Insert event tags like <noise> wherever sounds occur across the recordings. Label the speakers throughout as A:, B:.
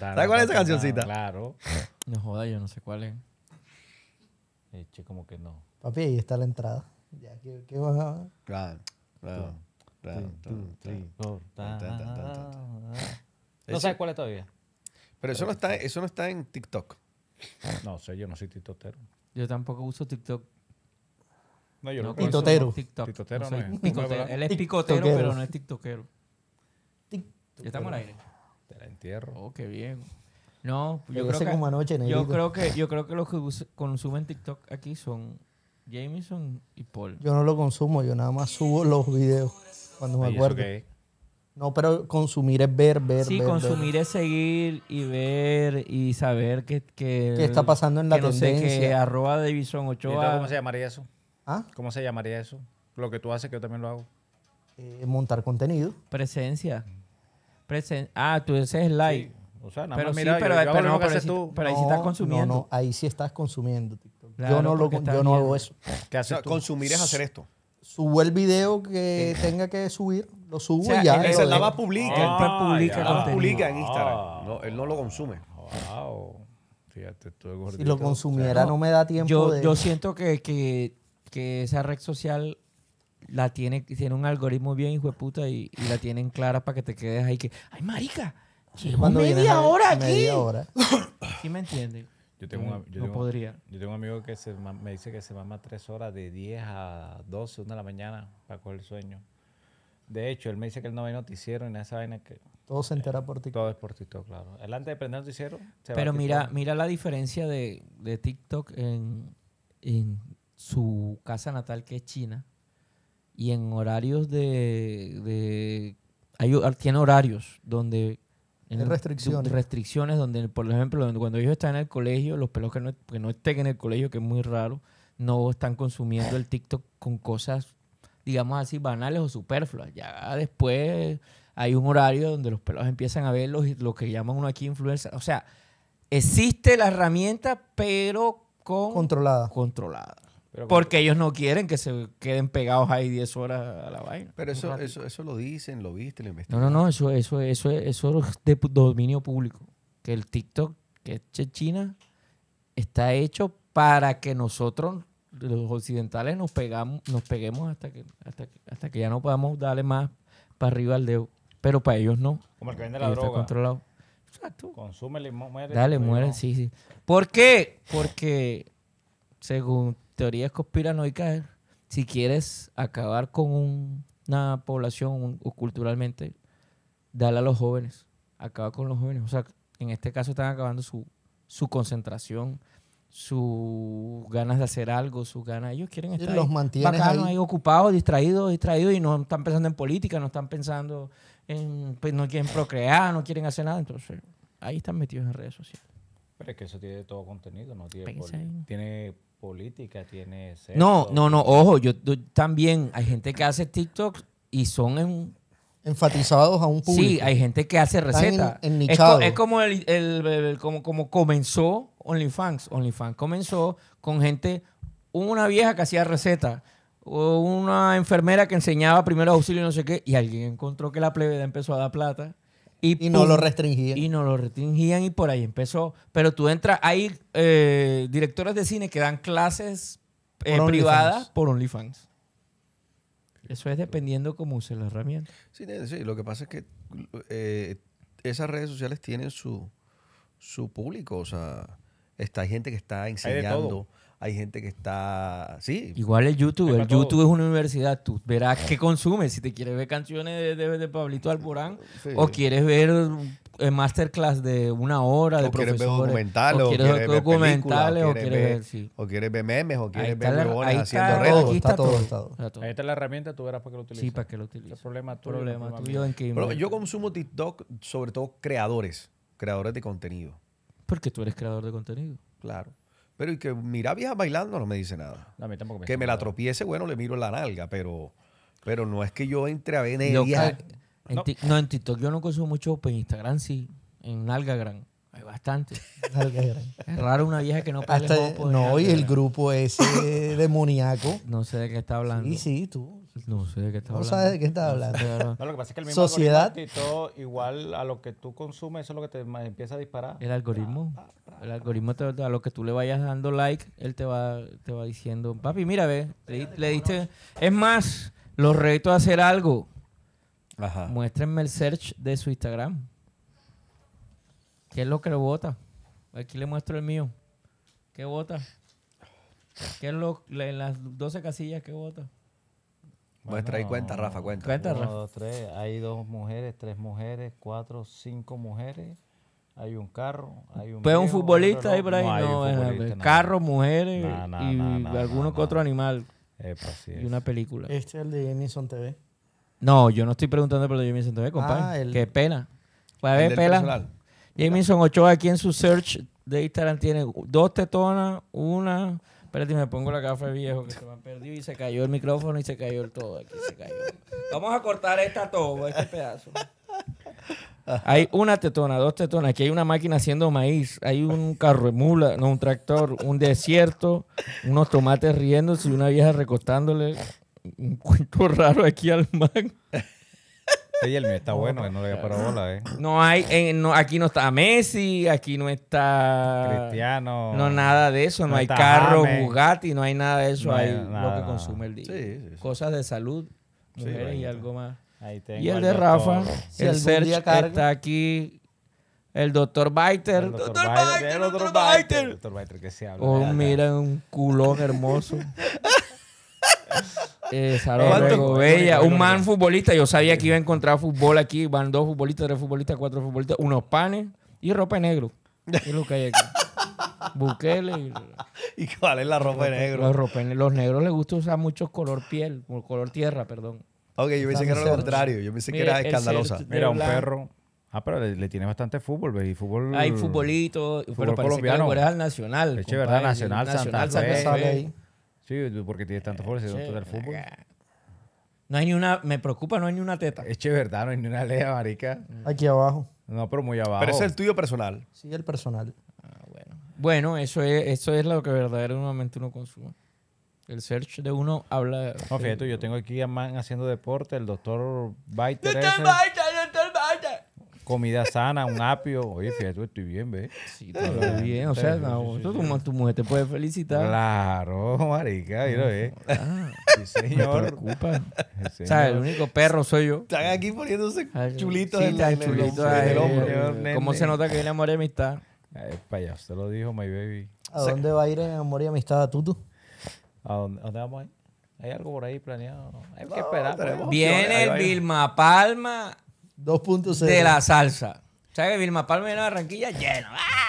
A: ¿Sabes cuál es esa cancioncita? Claro. No joda, yo no sé cuál es.
B: Eche como que no.
A: Papi,
C: ahí está la entrada. Ya, ¿qué, qué bajaba?
B: Claro, claro.
D: No sabes cuál es todavía. Pero eso no está,
E: eso no está en TikTok. No
B: sé, yo no soy tiktokero.
A: Yo tampoco uso TikTok. No, yo no, uso. TikTok. es. Él es picotero, pero no es tiktokero. Ya estamos ahí, aire. Te la entierro. Oh, qué bien. No, yo, creo que, yo creo que los que consumen TikTok aquí son Jameson y Paul. Yo
C: no lo consumo, yo nada más subo los videos cuando me acuerdo. No, pero consumir es ver, ver. Sí, consumir
A: es seguir y ver y saber qué está pasando en la tendencia. arroba Davison ¿Cómo se
B: llamaría eso? ¿Ah? ¿Cómo se llamaría eso? Lo que tú haces, que yo también lo hago. Eh,
A: montar contenido. Presencia. Presen ah, tú dices like. O sea, nada pero más mira, sí, pero, pero, no, pero, ahí, tú.
B: pero ahí sí
C: estás consumiendo. No, no, ahí sí estás consumiendo yo no, lo, yo no hago eso. ¿Qué haces
E: consumir es hacer esto.
C: Subo el video que tenga que subir, lo subo o sea, y ya. Él, él nada pues publica. Ah, él
E: publica, publica en Instagram. Ah. no, él no lo consume. Wow. Fíjate, si lo
A: consumiera, no, me da tiempo. Yo, de... yo siento que, que, que esa red social la tiene, tiene un algoritmo bien hijo de puta y, la tienen clara para que te quedes ahí que, ay, marica, llevo media hora aquí. ¿Sí me entiende Yo tengo, un,
B: amigo que me dice que se va mama tres horas de 10 a 12, una de la mañana para coger el sueño. De hecho, él me dice que él no ve noticiero y esa vaina que...
A: Todo se entera eh, por TikTok. Todo es por TikTok, claro.
B: Él antes de prender noticiero... Pero mira,
A: mira la diferencia de, de TikTok en, su casa natal que es China y en horarios de... de hay, tiene horarios donde... En restricciones. Restricciones donde, por ejemplo, cuando ellos están en el colegio, los pelos que no, que no estén en el colegio, que es muy raro, no están consumiendo el TikTok con cosas, digamos así, banales o superfluas. Ya después hay un horario donde los pelos empiezan a ver los, lo que llaman uno aquí influencer. O sea, existe la herramienta, pero con... Controlada. Controlada porque ellos no quieren que se queden pegados ahí 10 horas a la vaina.
E: Pero eso, eso, eso lo dicen, lo viste, lo investigan. No,
A: no, no, eso, eso, eso, eso es de dominio público. Que el TikTok, que es China, está hecho para que nosotros, los occidentales, nos pegamos, nos peguemos hasta que, hasta, que ya no podamos darle más para arriba al dedo. Pero para ellos no. Como el que vende la droga. Está controlado.
B: Exacto. muere. Dale, muere, sí,
A: sí. ¿Por qué? Porque según teorías caer. si quieres acabar con una población culturalmente, dale a los jóvenes. Acaba con los jóvenes. O sea, en este caso están acabando su, concentración, sus ganas de hacer algo, sus ganas. Ellos quieren estar los ahí, ahí. ocupados, distraídos, distraídos y no están pensando en política, no están pensando en. Pues, no quieren procrear, no quieren hacer nada. Entonces, ahí están metidos en redes sociales.
B: Pero es que eso tiene todo contenido, ¿no? Tiene, pues, tiene política tiene ese... No, no, no,
A: ojo, yo, también hay gente que hace TikTok y son enfatizados a un público. Sí, hay gente que hace recetas. En, es, como el, el, como, como comenzó OnlyFans. OnlyFans comenzó con gente, una vieja que hacía recetas, una enfermera que enseñaba primero auxilios y no sé qué, y alguien encontró que la plebeda empezó a dar plata y, no lo restringían. Y no lo restringían y por ahí empezó. Pero tú entras, hay eh, directores de cine que dan clases eh, privadas por OnlyFans. Eso es dependiendo cómo use la herramienta. Sí, lo que pasa es que
E: eh, esas redes sociales tienen su, su público. O sea, está, hay gente que está
A: enseñando hay gente que está. Sí. Igual el YouTube. El YouTube es una universidad. Tú verás qué consumes. Si te quieres ver canciones de, Pablito Alborán o quieres ver masterclass de una hora o de quieres ver documentales o quieres ver documentales o quieres ver,
E: o quieres ver memes o quieres ver leones haciendo redes está, todo, está, todo. está ahí está la herramienta tú verás para que lo utilices sí para que lo utilices el problema tuyo yo consumo TikTok sobre todo creadores creadores de contenido porque tú eres creador de contenido claro pero y que mira vieja bailando no me dice nada. que me la tropiece, bueno, le miro la nalga, pero, pero no es que yo entre a ver en No.
A: en TikTok yo no consumo mucho, pero pues, en Instagram sí, en nalga gran. Hay bastante. <laughs> es raro una vieja que no Hasta, No, y el grupo ese <coughs> demoníaco. No sé de qué está hablando. y sí, tú. No sé de qué estás hablando. No sabes de qué estás hablando. lo que pasa es que el mismo
B: igual a lo que tú consumes, eso es lo que te empieza a disparar. El algoritmo.
A: El algoritmo a lo que tú le vayas dando like, él te va, te va diciendo, papi, mira, ve, le, diste... Es más, los reto a hacer algo. Ajá. Muéstrenme el search de su Instagram. ¿Qué es lo que le vota? Aquí le muestro el mío. ¿Qué vota? ¿Qué es lo, en las 12 casillas, qué vota?
B: Muestra traer cuenta, Rafa, cuenta. Cuenta, Rafa. Hay dos mujeres, tres mujeres, cuatro, cinco mujeres. Hay un carro, hay un. Pues un futbolista ahí por ahí. No, no
A: carro, mujeres y alguno que otro animal. y una película. Este es el de Jameson TV. No, yo no estoy preguntando por el de Jameson TV, compadre. Ah, Qué pena. Pues a ver, pela. Jameson Ochoa aquí en su search de Instagram tiene dos tetonas, una Espérate, me pongo la café viejo que se me han perdido y se cayó el micrófono y se cayó el todo. Aquí Vamos a cortar esta todo, este pedazo. Hay una tetona, dos tetonas. Aquí hay una máquina haciendo maíz. Hay un carro de mula, no, un tractor, un desierto, unos tomates riéndose y una vieja recostándole un cuento raro aquí al man. Sí, el mío está bueno, no le había parado bola, ¿eh? No hay, en eh, no, aquí no está Messi, aquí no está. Cristiano. No, nada de eso, no, hay carro, Bugatti, no hay nada de eso, hay, lo que consume el día. Cosas de salud, y algo más. y el de Rafa, el Sergio está aquí el doctor Biter. El doctor, Biter, El
B: doctor Biter. que se
A: habla. Oh, mira, un culón hermoso. <laughs> Eh, un man futbolista. Yo sabía que iba a encontrar fútbol aquí. Van dos futbolistas, tres futbolistas, cuatro futbolistas, unos panes y ropa negro. Es lo que hay aquí. <laughs> ¿Y cuál es la ropa negro? Los, negros les gusta usar mucho color piel, color tierra, perdón. Ok, yo pensé que era lo contrario. Yo pensé que era escandalosa. era un perro.
B: Ah, pero le, tiene bastante fútbol, ve fútbol... Hay futbolito, pero parece colombiano. que al nacional. Es verdad, Nacional, Santa Sí, pues, porque tienes tantos eh, jugadores doctor del fútbol.
A: No hay ni una, me preocupa, no hay ni una teta. Es verdad, no hay ni una lea, marica. Mm.
C: Aquí abajo. No,
A: pero muy abajo. Pero es el tuyo personal. Sí, el personal. Ah, bueno. Bueno, eso es, eso es lo que verdaderamente uno consume. El search de uno habla. No, fíjate, yo tengo
B: aquí a Man haciendo deporte, el doctor Baiter comida sana, un apio. Oye, fíjate, estoy bien, ¿ves? Sí, todo bien. O sea, tú,
A: tu, mujer te puede felicitar. Claro, marica, mira, ¿eh? <laughs> sí, señor. O sea, el único perro soy yo. Están aquí poniéndose chulitos. Sí, están chulitos.
E: ¿Cómo
B: se nota que viene amor y amistad? Para allá, usted lo dijo, my baby. ¿A dónde
C: va a ir en amor y amistad a Tutu? ¿A dónde, vamos a ir? ¿Hay
B: algo por ahí planeado?
A: Hay que esperar. Pues. Viene el Vilma Palma 2.0. De la salsa. ¿Sabes que Vilma Palma de Barranquilla lleno. ¡Ah!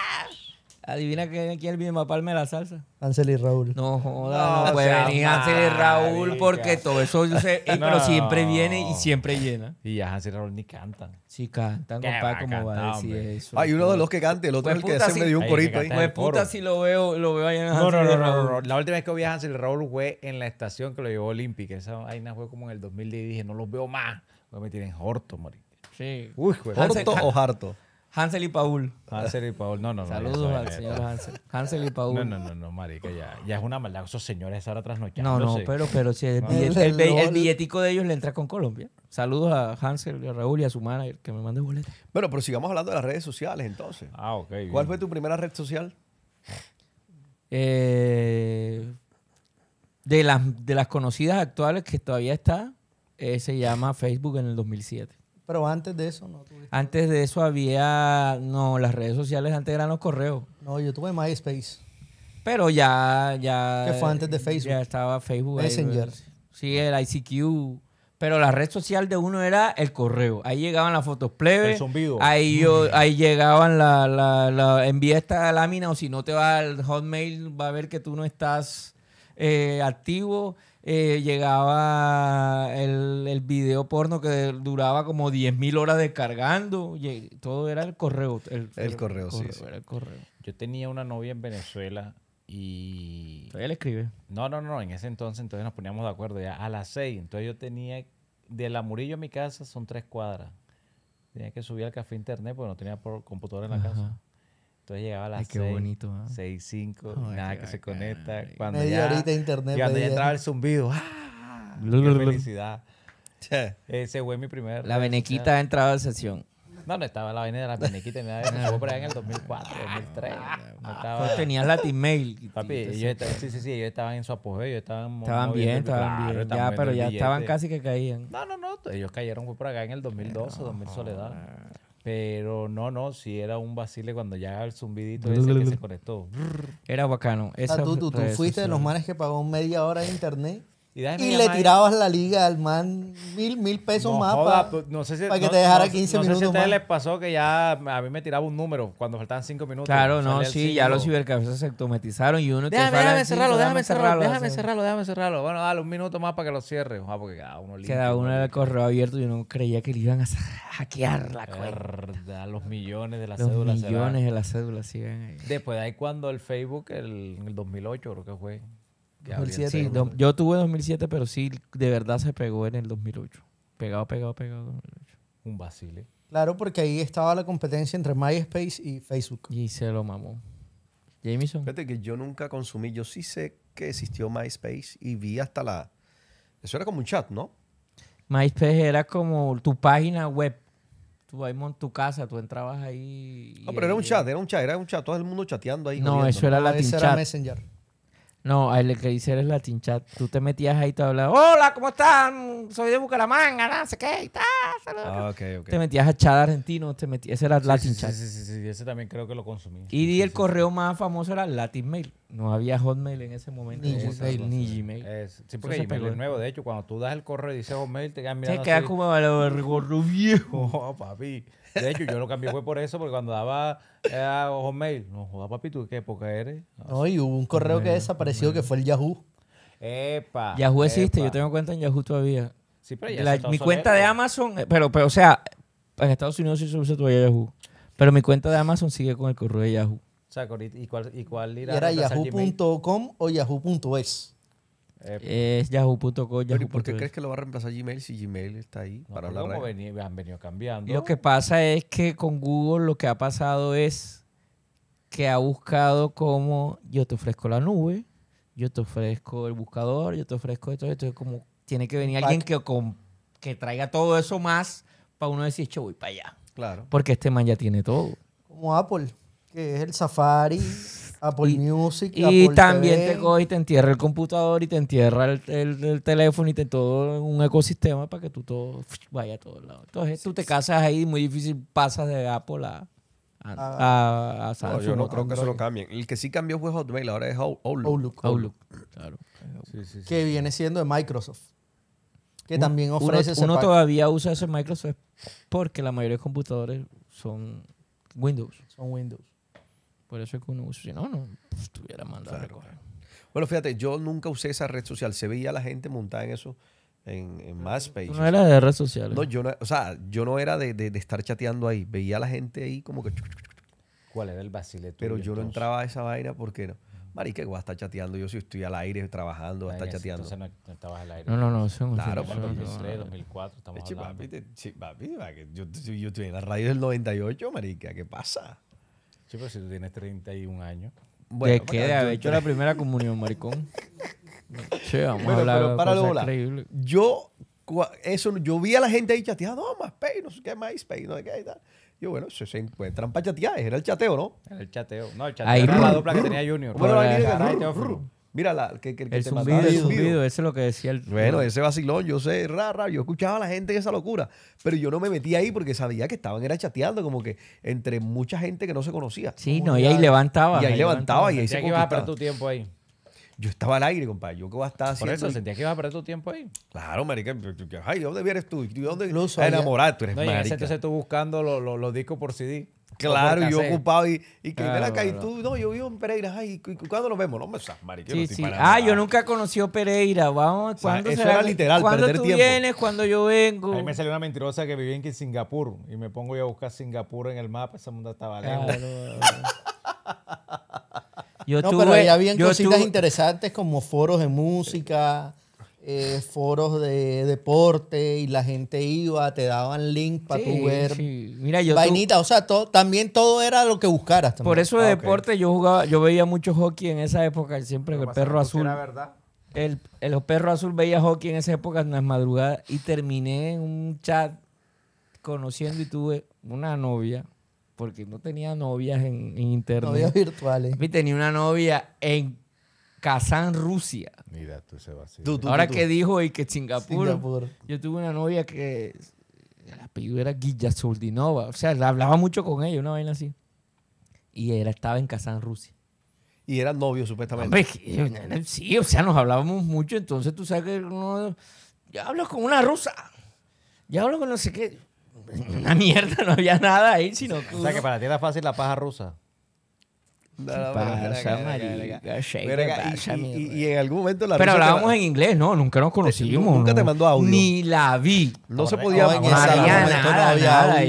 A: Adivina quién aquí el Vilma Palme de la salsa.
C: Ansel y Raúl. No joda, no, puede venir Hansel y Raúl porque todo eso
B: yo sé, pero siempre viene y siempre llena. Y a Hansel y Raúl ni cantan. Sí, cantan, compadre, como va a decir eso. Hay uno de los que cante, el otro es el que se si, dio un corito ahí. Pues
E: puta
A: si lo veo, lo
B: veo allá en Hansel no, no, y Raúl. No, no, La última vez que vi a Hansel y Raúl fue en la estación que lo llevó Olímpica. Esa vaina fue como en el 2010 y dije, no los veo más. Porque me tienen horto, marica. Sí. Uy, o harto?
A: Hansel y Paul. Hansel y Paul, no, no, no. Saludos al señor Hansel. Hansel y Paul. No, no, no,
B: no, marica, ya, ya es una maldad. Esos señores esa hora trasnochando. No, no, pero, pero si el, ah.
A: billetico de ellos le entra con Colombia. Saludos a Hansel, a Raúl y a su manager que me mande boleto. Bueno, pero
E: sigamos hablando de las redes sociales entonces. Ah, ok. ¿Cuál fue tu primera red social?
A: Eh, de, las, de las conocidas actuales que todavía está, eh, se llama Facebook en el 2007.
C: Pero antes de eso no
A: Antes de eso había, no, las redes sociales antes eran los correos. No, yo tuve MySpace. Pero ya, ya. ¿Qué fue antes de Facebook. Ya estaba Facebook. Messenger. Pues. sí, el ICQ. Pero la red social de uno era el correo. Ahí llegaban las fotos plebes. El zumbido. Ahí, yo, ahí llegaban la, la, Envía esta lámina o si no te va al Hotmail, va a ver que tú no estás eh, activo. Eh, llegaba el, el, video porno que duraba como 10.000 horas descargando. Y eh, todo era el correo. El, correo,
B: Yo tenía una novia en Venezuela
A: y...
B: Todavía le escribe. No, no, no. En ese entonces entonces nos poníamos de acuerdo ya a las 6. Entonces yo tenía... De la Murillo a mi casa son tres cuadras. Tenía que subir al café internet porque no tenía por computadora en la casa. Entonces llegaba a las 6, qué ¿ah? nada que se conecta. Cuando ya, ya entraba el zumbido. ¡ah! felicidad! Ese fue mi primer... La venequita ha
A: entrado a sesión.
B: No, no estaba la vaina de las venequitas me nada de por allá en el 2004, 2003. Ah, no pues la Pues tenías Mail. sí, sí, sí, ellos estaban en su apogeo. estaban, estaban bien, estaban bien. ya, pero ya estaban casi que caían. No, no, no. Ellos cayeron por acá en el 2012, 2000 Soledad. Pero no, no, si era un vacile cuando ya el zumbidito ese que se conectó.
A: Era bacano.
C: Ah, Esa tú, tú, tú fuiste de los manes que pagó media hora de internet y, le tirabas la liga al man mil, mil pesos más para, pues, no sé si, para que te dejara 15 minutos. No sé si a ustedes les
B: pasó que ya a mí me tiraba un número cuando faltaban 5 minutos. Claro, no, sí, ya los
A: cibercafés se automatizaron
D: y
B: uno
A: déjame, déjame,
D: cerrarlo, déjame, cerrarlo, déjame cerrarlo, déjame cerrarlo,
B: déjame cerrarlo. Bueno, dale un minuto más para que lo cierre. Queda ah, porque uno en
A: el correo abierto y yo no creía que le iban a <laughs> hackear la
B: cuenta. Los millones de las cédulas. Los millones de las cédulas, siguen ahí. Después de ahí cuando el Facebook, el, el 2008 creo que fue
A: yo tuve 2007, pero sí, de verdad se pegó en el 2008. Pegado, pegado, pegado. 2008.
C: Un vacile. Claro, porque ahí estaba la competencia entre MySpace y Facebook. Y se lo mamó. Jameson. Fíjate que yo nunca
E: consumí, yo sí sé que existió MySpace y vi hasta la... Eso era como un chat, ¿no?
A: MySpace era como tu página web.
E: Tú tu casa, tú entrabas ahí... No, pero era un chat, era un chat, era un chat, todo el mundo chateando ahí. No, eso era la Messenger.
A: No, el que dice eres Latin Chat. Tú te metías ahí y te hablabas, hola, ¿cómo están? Soy de Bucaramanga, qué, tal, saludos. Ah, te metías a chat argentino, te metías, ese era Latin Chat. Sí, sí, sí, ese también creo que lo consumí. Y el correo más famoso era Latin Mail. No había Hotmail en ese momento. Ni Gmail. Ni Gmail. sí, porque Gmail es
B: nuevo. De hecho, cuando tú das el correo y dices Hotmail, te quedan mirando Se queda como el gorro
A: viejo.
B: <laughs> Oh, papi. De hecho, yo lo cambié fue por eso, porque cuando daba ojo mail no joda papi, ¿tú qué época eres? hubo un correo que desapareció
A: que fue el Yahoo.
B: Epa. Yahoo
A: existe, yo tengo cuenta en Yahoo todavía. mi cuenta de Amazon, eh, pero, pero o sea, en Estados Unidos sí se usa todavía Yahoo. Pero mi cuenta de Amazon sigue con el correo de Yahoo.
C: O sea, ¿y cuál, y cuál era
B: yahoo.com
A: o yahoo.es? es Yahoo.com por qué crees
C: que lo va a
E: reemplazar Gmail si Gmail está ahí han venido cambiando. Lo que
A: pasa es que con Google lo que ha pasado es que ha buscado como yo te ofrezco la nube, yo te ofrezco el buscador, yo te ofrezco esto, esto. Como tiene que venir alguien que, que traiga todo eso más para uno decir, yo voy para allá. Claro. Porque este man ya tiene todo.
C: Como Apple, que es el Safari. <laughs> Apple Music. Y también te coge
A: y te entierra el computador y te entierra el, teléfono y te todo un ecosistema para que tú todo vaya a todos lados. Entonces tú te casas ahí muy difícil pasas de Apple a... A, ah. Samsung, yo no creo que eso lo cambien. El que sí cambió fue Hotmail, ahora es
C: Outlook. Claro. que viene siendo de Microsoft que también ofrece uno, uno
A: todavía usa ese Microsoft porque la mayoría de computadores son Windows son Windows por eso es que uno usa. Si no, no, estuviera pues, mandado a recoger.
E: Bueno, fíjate, yo nunca usé esa red social. Se veía la gente montada en eso, en, en no era de redes sociales. No, yo no, o sea, yo no era de, de, de, estar chateando ahí. Veía a la gente ahí como que... ¿Cuál era el vacile Pero yo no entraba a esa vaina porque no. Marica, voy a estar chateando. Yo si estoy al aire trabajando, voy a estar chateando. no, no, al aire. No, no, no. Son claro, 2003, 2004, estamos hablando. yo, yo, yo estoy en la radio del 98,
B: marica. ¿Qué pasa? Sí, pero si tú tienes 31 años. Bueno,
A: qué? De haber hecho la primera comunión, maricón. <laughs> che, vamos a hablar pero para cosas increíbles.
E: Yo, eso, yo vi a la gente ahí chateando, No, oh, más pay, no sé qué, más pay, no sé qué, y tal. Yo, bueno, se, se encuentran para chatear. Era el chateo, ¿no? Era el chateo. No, el chateo ahí, era la dupla que tenía Junior. Bueno, ahí, Mira que, que, el, te zumbido, el zumbido, es lo que decía el. Bueno, ese vacilón, yo sé, rara yo escuchaba a la gente en esa locura, pero yo no me metí ahí porque sabía que estaban, era chateando como que entre mucha gente que no se conocía. Sí, no, y ahí levantaba. Y ahí, levantaba, y ahí se que ibas a perder tu tiempo
B: ahí yo estaba al aire, compadre. Yo que voy a estar Por eso, sentías que ibas a perder tu tiempo ahí. Claro, marica.
E: Ay, ¿dónde vienes tú? ¿Dónde Incluso a enamorar? Tú eres entonces
B: tú buscando los discos por
A: CD. Claro, yo ocupado y, y que claro, la calle?
E: no, yo vivo en Pereira, ay, ¿cuándo nos vemos?
A: No pues, ah, me sí, Ah, yo nunca conocí a Pereira, vamos, ¿cuándo Eso era literal, tú
B: vienes, cuando yo vengo? A mí me salió una mentirosa que vivía en Singapur y me pongo yo a buscar Singapur en el mapa, Ese mundo estaba lejos. Yo no, tuve,
D: pero ahí habían cositas
C: interesantes como foros de música, eh, foros de deporte y la gente iba, te daban link para tu ver Mira, yo vainita,
A: o sea, también todo era lo que buscaras. Por eso de ah, deporte yo jugaba, yo veía mucho hockey en esa época, siempre el perro azul. verdad. El, el perro azul veía hockey en esa época en las madrugadas y terminé en un chat conociendo y tuve una novia porque no tenía novias en, internet. Novias virtuales. tenía una novia en Kazán, Rusia. Mira, tú se va Ahora que dijo y que Singapur, Singapur, Yo tuve una novia que El apellido era Guilla Soldinova. O sea, hablaba mucho con ella, una vaina así. Y era, estaba en Kazán, Rusia. Y eran novio, supuestamente. Eh, sí, o sea, nos hablábamos mucho. Entonces tú sabes que uno. Ya hablo con una rusa. Ya hablo con no sé qué. <laughs> una mierda, no había nada ahí, sino que. O sea, que para ti era fácil la paja rusa. Y,
E: en algún momento
B: la Pero hablábamos
A: en inglés, no, nunca nos conocimos. Nunca te mandó audio. Ni la vi. No se podía ver no había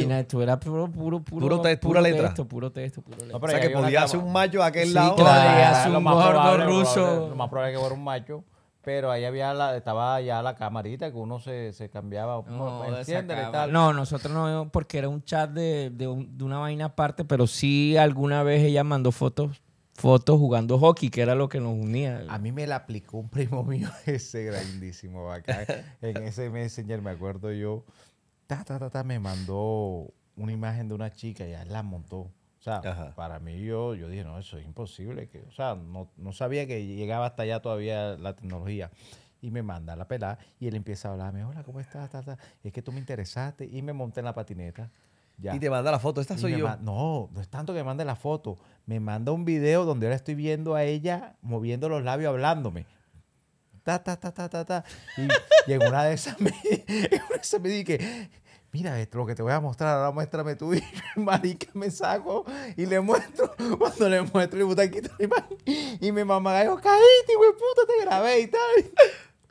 A: era puro, puro, puro,
E: puro pura
D: letra. Texto, puro texto, puro o sea, que podía hacer un macho a aquel lado. un ruso. Lo más probable que fuera un
B: macho pero ahí había la, estaba ya la camarita que uno se, cambiaba. No,
A: nosotros no, porque era un chat de, una vaina aparte, pero sí alguna vez ella mandó fotos fotos jugando hockey, que era lo que nos unía. A mí me la aplicó un
B: primo <laughs> mío ese grandísimo acá. en ese mes, señor, me acuerdo yo, ta, ta, ta, me mandó una imagen de una chica y él la montó. O sea, para mí yo, yo dije, no, eso es imposible. Que, o sea, no, sabía que llegaba hasta allá todavía la tecnología y me manda la pelada y él empieza a hablarme, hola, ¿cómo estás? Es que tú me interesaste y me monté en la patineta. Y te manda la foto, esta soy yo. No, no es tanto que me mande la foto, me manda un video donde ahora estoy viendo a ella moviendo los labios hablándome. Ta, ta, ta, ta, ta, Y, una de esas <laughs> me, en una de esas me dije, mira, esto, lo que te voy a mostrar, ahora muéstrame tú. Y <laughs> marica, me saco y le muestro. <laughs> Cuando le muestro, y puta, quita mi Y mi mamá, dijo, caíste, güey, puta, te grabé y tal.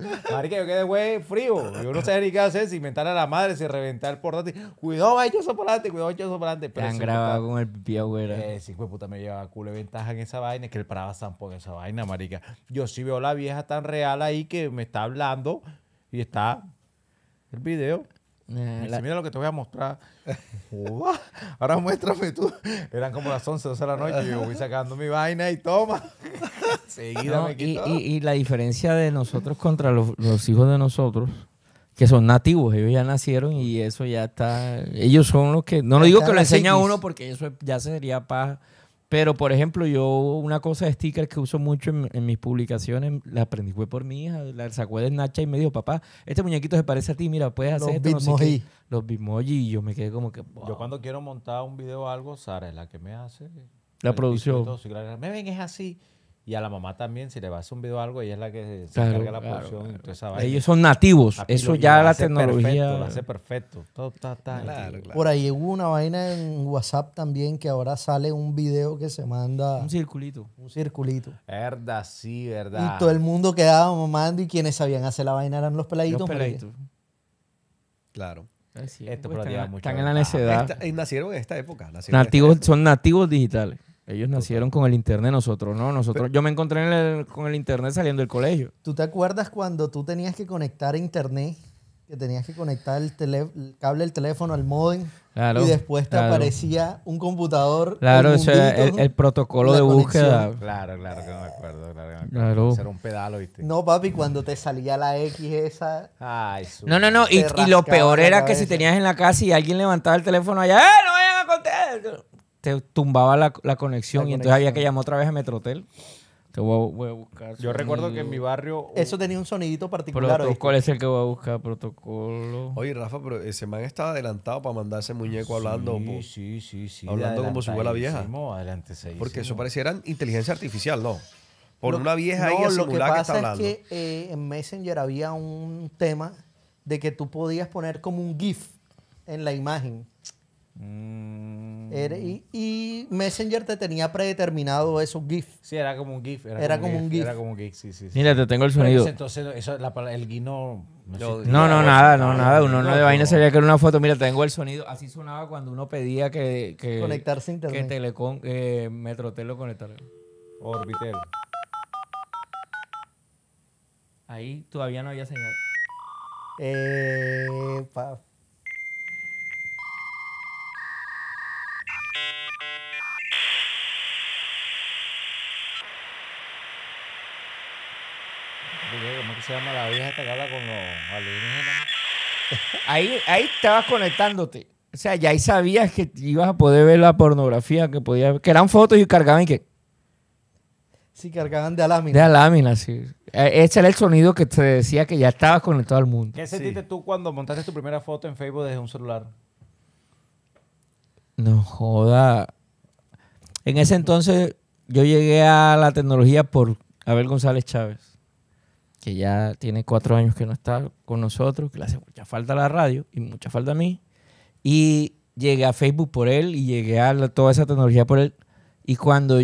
B: <laughs> Marica, yo quedé, güey, frío. Yo no sé ni qué hacer, si inventar a la madre, si reventar el portátil. Cuidado, va hecho adelante, cuidado, hecho adelante. Pero han grabado con
A: el pipí wey.
B: sí, güey, puta, me llevaba culo de ventaja en esa vaina, es que él paraba zampo en esa vaina, marica. Yo sí veo a la vieja tan real ahí que me está hablando y está el video. Eh, mira lo que te voy a mostrar. <laughs> Ahora muéstrame tú. Eran como las 11, 12 de la noche. Y yo voy sacando mi vaina y toma. <laughs>
A: Seguida Y, la diferencia de nosotros contra los, hijos de nosotros, que son nativos, ellos ya nacieron y eso ya está. Ellos son los que. No lo digo que lo enseña uno porque eso ya sería paja pero, por ejemplo, yo una cosa de sticker que uso mucho en, mis publicaciones, la aprendí fue por mi hija, la sacó de Nacha y me dijo, papá, este muñequito se parece a ti, mira, puedes hacer los esto. Bitmoji. Los bitmoji. Y yo me quedé como que...
B: Yo cuando quiero montar un video o algo, Sara es la que me hace... La producción. Me ven, es así. Y a la mamá también, si le va a hacer un video algo, ella es la que se encarga la producción. Ellos son nativos. Eso ya la, tecnología. lo hace perfecto.
C: Por ahí hubo una vaina en WhatsApp también que ahora sale un video que se manda. Un circulito. Un circulito.
B: Verdad, sí, verdad. Y todo
C: el mundo quedaba mamando y quienes sabían hacer la vaina eran los peladitos. Los
E: Claro. Esto pues están, mucho están en la
A: necedad. Esta,
E: nacieron en Nativos, esta
A: época. Son nativos digitales. Ellos nacieron con el internet, nosotros no. Nosotros, yo me encontré con el internet saliendo del colegio.
C: ¿Tú te acuerdas cuando tú tenías que conectar internet? Que tenías que conectar el, cable del teléfono al modem claro, y después te aparecía un computador. Claro, eso el, protocolo
A: de búsqueda.
B: Claro, claro que no me acuerdo. Claro, Era un pedalo,
A: ¿viste?
C: No, papi, cuando te salía la X esa. Ay, No, no, no. Y, lo peor era que si
A: tenías en la casa y alguien levantaba el teléfono allá, ¡eh, no vayan a contestar! te tumbaba la, la conexión y entonces había que llamar otra vez a Metrotel. Te voy a, buscar. Yo recuerdo que en mi barrio.
C: Eso tenía un sonidito particular. ¿cuál es el
A: que voy a buscar, protocolo. Oye,
E: Rafa, pero ese man estaba adelantado para mandarse muñeco hablando.
B: Sí, sí, sí. hablando como su vieja. Adelante, Porque eso
E: pareciera inteligencia
B: artificial, ¿no?
C: Por una vieja ahí a lo que, pasa está Es que eh, en Messenger había un tema de que tú podías poner como un GIF en la imagen. Mmm... Mm. y, Messenger te tenía predeterminado esos GIF. Sí, era como un GIF. Era, como, un GIF, Era
B: como un GIF, sí, sí. Mira, te tengo el sonido. entonces, eso, el GIF no... No, no, nada, no, nada. Uno no de vaina sabía que era una foto. Mira, tengo el sonido.
A: Así sonaba cuando uno pedía que... Conectarse a internet. Que Telecom, eh, Metrotel lo conectara. Orbitel. Ahí todavía no había señal.
C: Eh,
B: ¿Cómo que se llama la vieja esta con los
C: <laughs> ahí, ahí estabas conectándote.
A: O sea, ya ahí sabías que ibas a poder ver la pornografía que podía ver. Que eran fotos y cargaban y que.
C: Sí, cargaban de
B: lámina.
A: De lámina, sí. E, ese era el sonido que te decía que ya estabas conectado al mundo. ¿Qué
D: sentiste
C: tú
B: cuando montaste tu primera foto en Facebook desde un celular?
A: No joda. En ese entonces yo llegué a la tecnología por Abel González Chávez que ya tiene cuatro años que no está con nosotros, que le hace mucha falta la radio y mucha falta a mí. Y llegué a Facebook por él y llegué a toda esa tecnología por él. Y cuando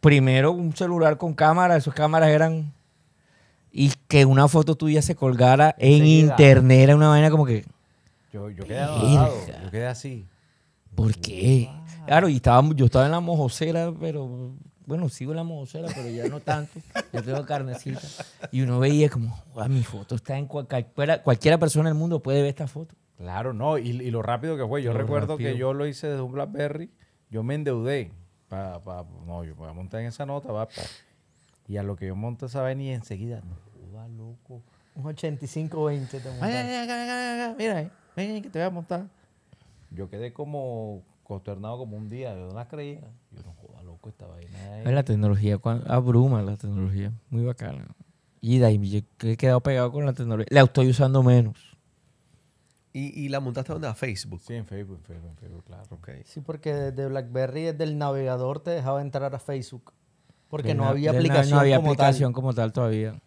A: primero un celular con cámara, esas cámaras eran... Y que una foto tuya se colgara en internet era una vaina como que... Yo, yo quedé yo quedé así. ¿Por qué? Claro, y estaba, yo estaba en la mojocera, pero bueno, sigo la mozuela, pero ya no tanto, Yo tengo carnecita. Y uno veía como, ah, mi foto está en cualquiera, cualquiera persona del mundo puede ver esta foto.
B: Claro, no, y, lo rápido que fue. Yo recuerdo que yo lo hice desde un Blackberry, yo me endeudé. no, yo voy a montar en esa nota, va, Y a lo que yo monto esa venía y enseguida,
C: va loco. Un 85-20 te Mira,
B: mira, eh, eh, que te voy a montar. Yo quedé como consternado como un día, de no las creía. Yo eh. La tecnología
A: abruma la tecnología. Muy bacana. Y he quedado pegado con la tecnología. La estoy usando menos.
E: ¿Y, la montaste donde? A Facebook. Sí, en Facebook, Facebook, claro. Sí,
C: porque desde BlackBerry, desde el navegador, te dejaba entrar a Facebook. Porque no, había aplicación. había
A: como tal. todavía.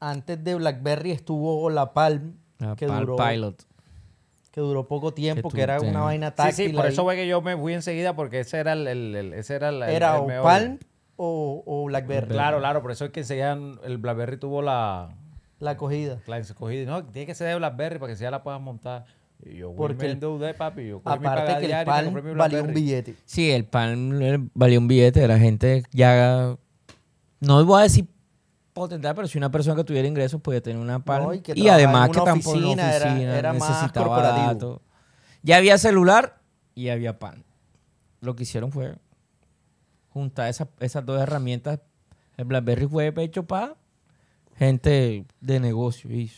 C: Antes de BlackBerry estuvo la Palm. La ah, que Palm Pilot que duró poco tiempo, que, era una vaina táctil. Sí, sí, por eso fue
B: que yo me fui enseguida porque ese era el, el, ese era o Palm
C: o, o, BlackBerry. Claro,
B: claro, por eso es que enseguida el BlackBerry tuvo la...
C: La cogida.
B: La escogida. No, tiene que ser de BlackBerry para que se la puedas montar. Y yo Porque me endeudé, papi. Yo aparte que el Palm valía un
C: billete.
A: Sí, el Palm valía un billete. La gente ya... No voy a decir potencial, pero si una persona que tuviera ingresos podía tener una palma. y, además que tampoco oficina, oficina era, más corporativo. Ya había celular y había pan. Lo que hicieron fue juntar esas, esas dos herramientas. El BlackBerry fue hecho para gente de negocio y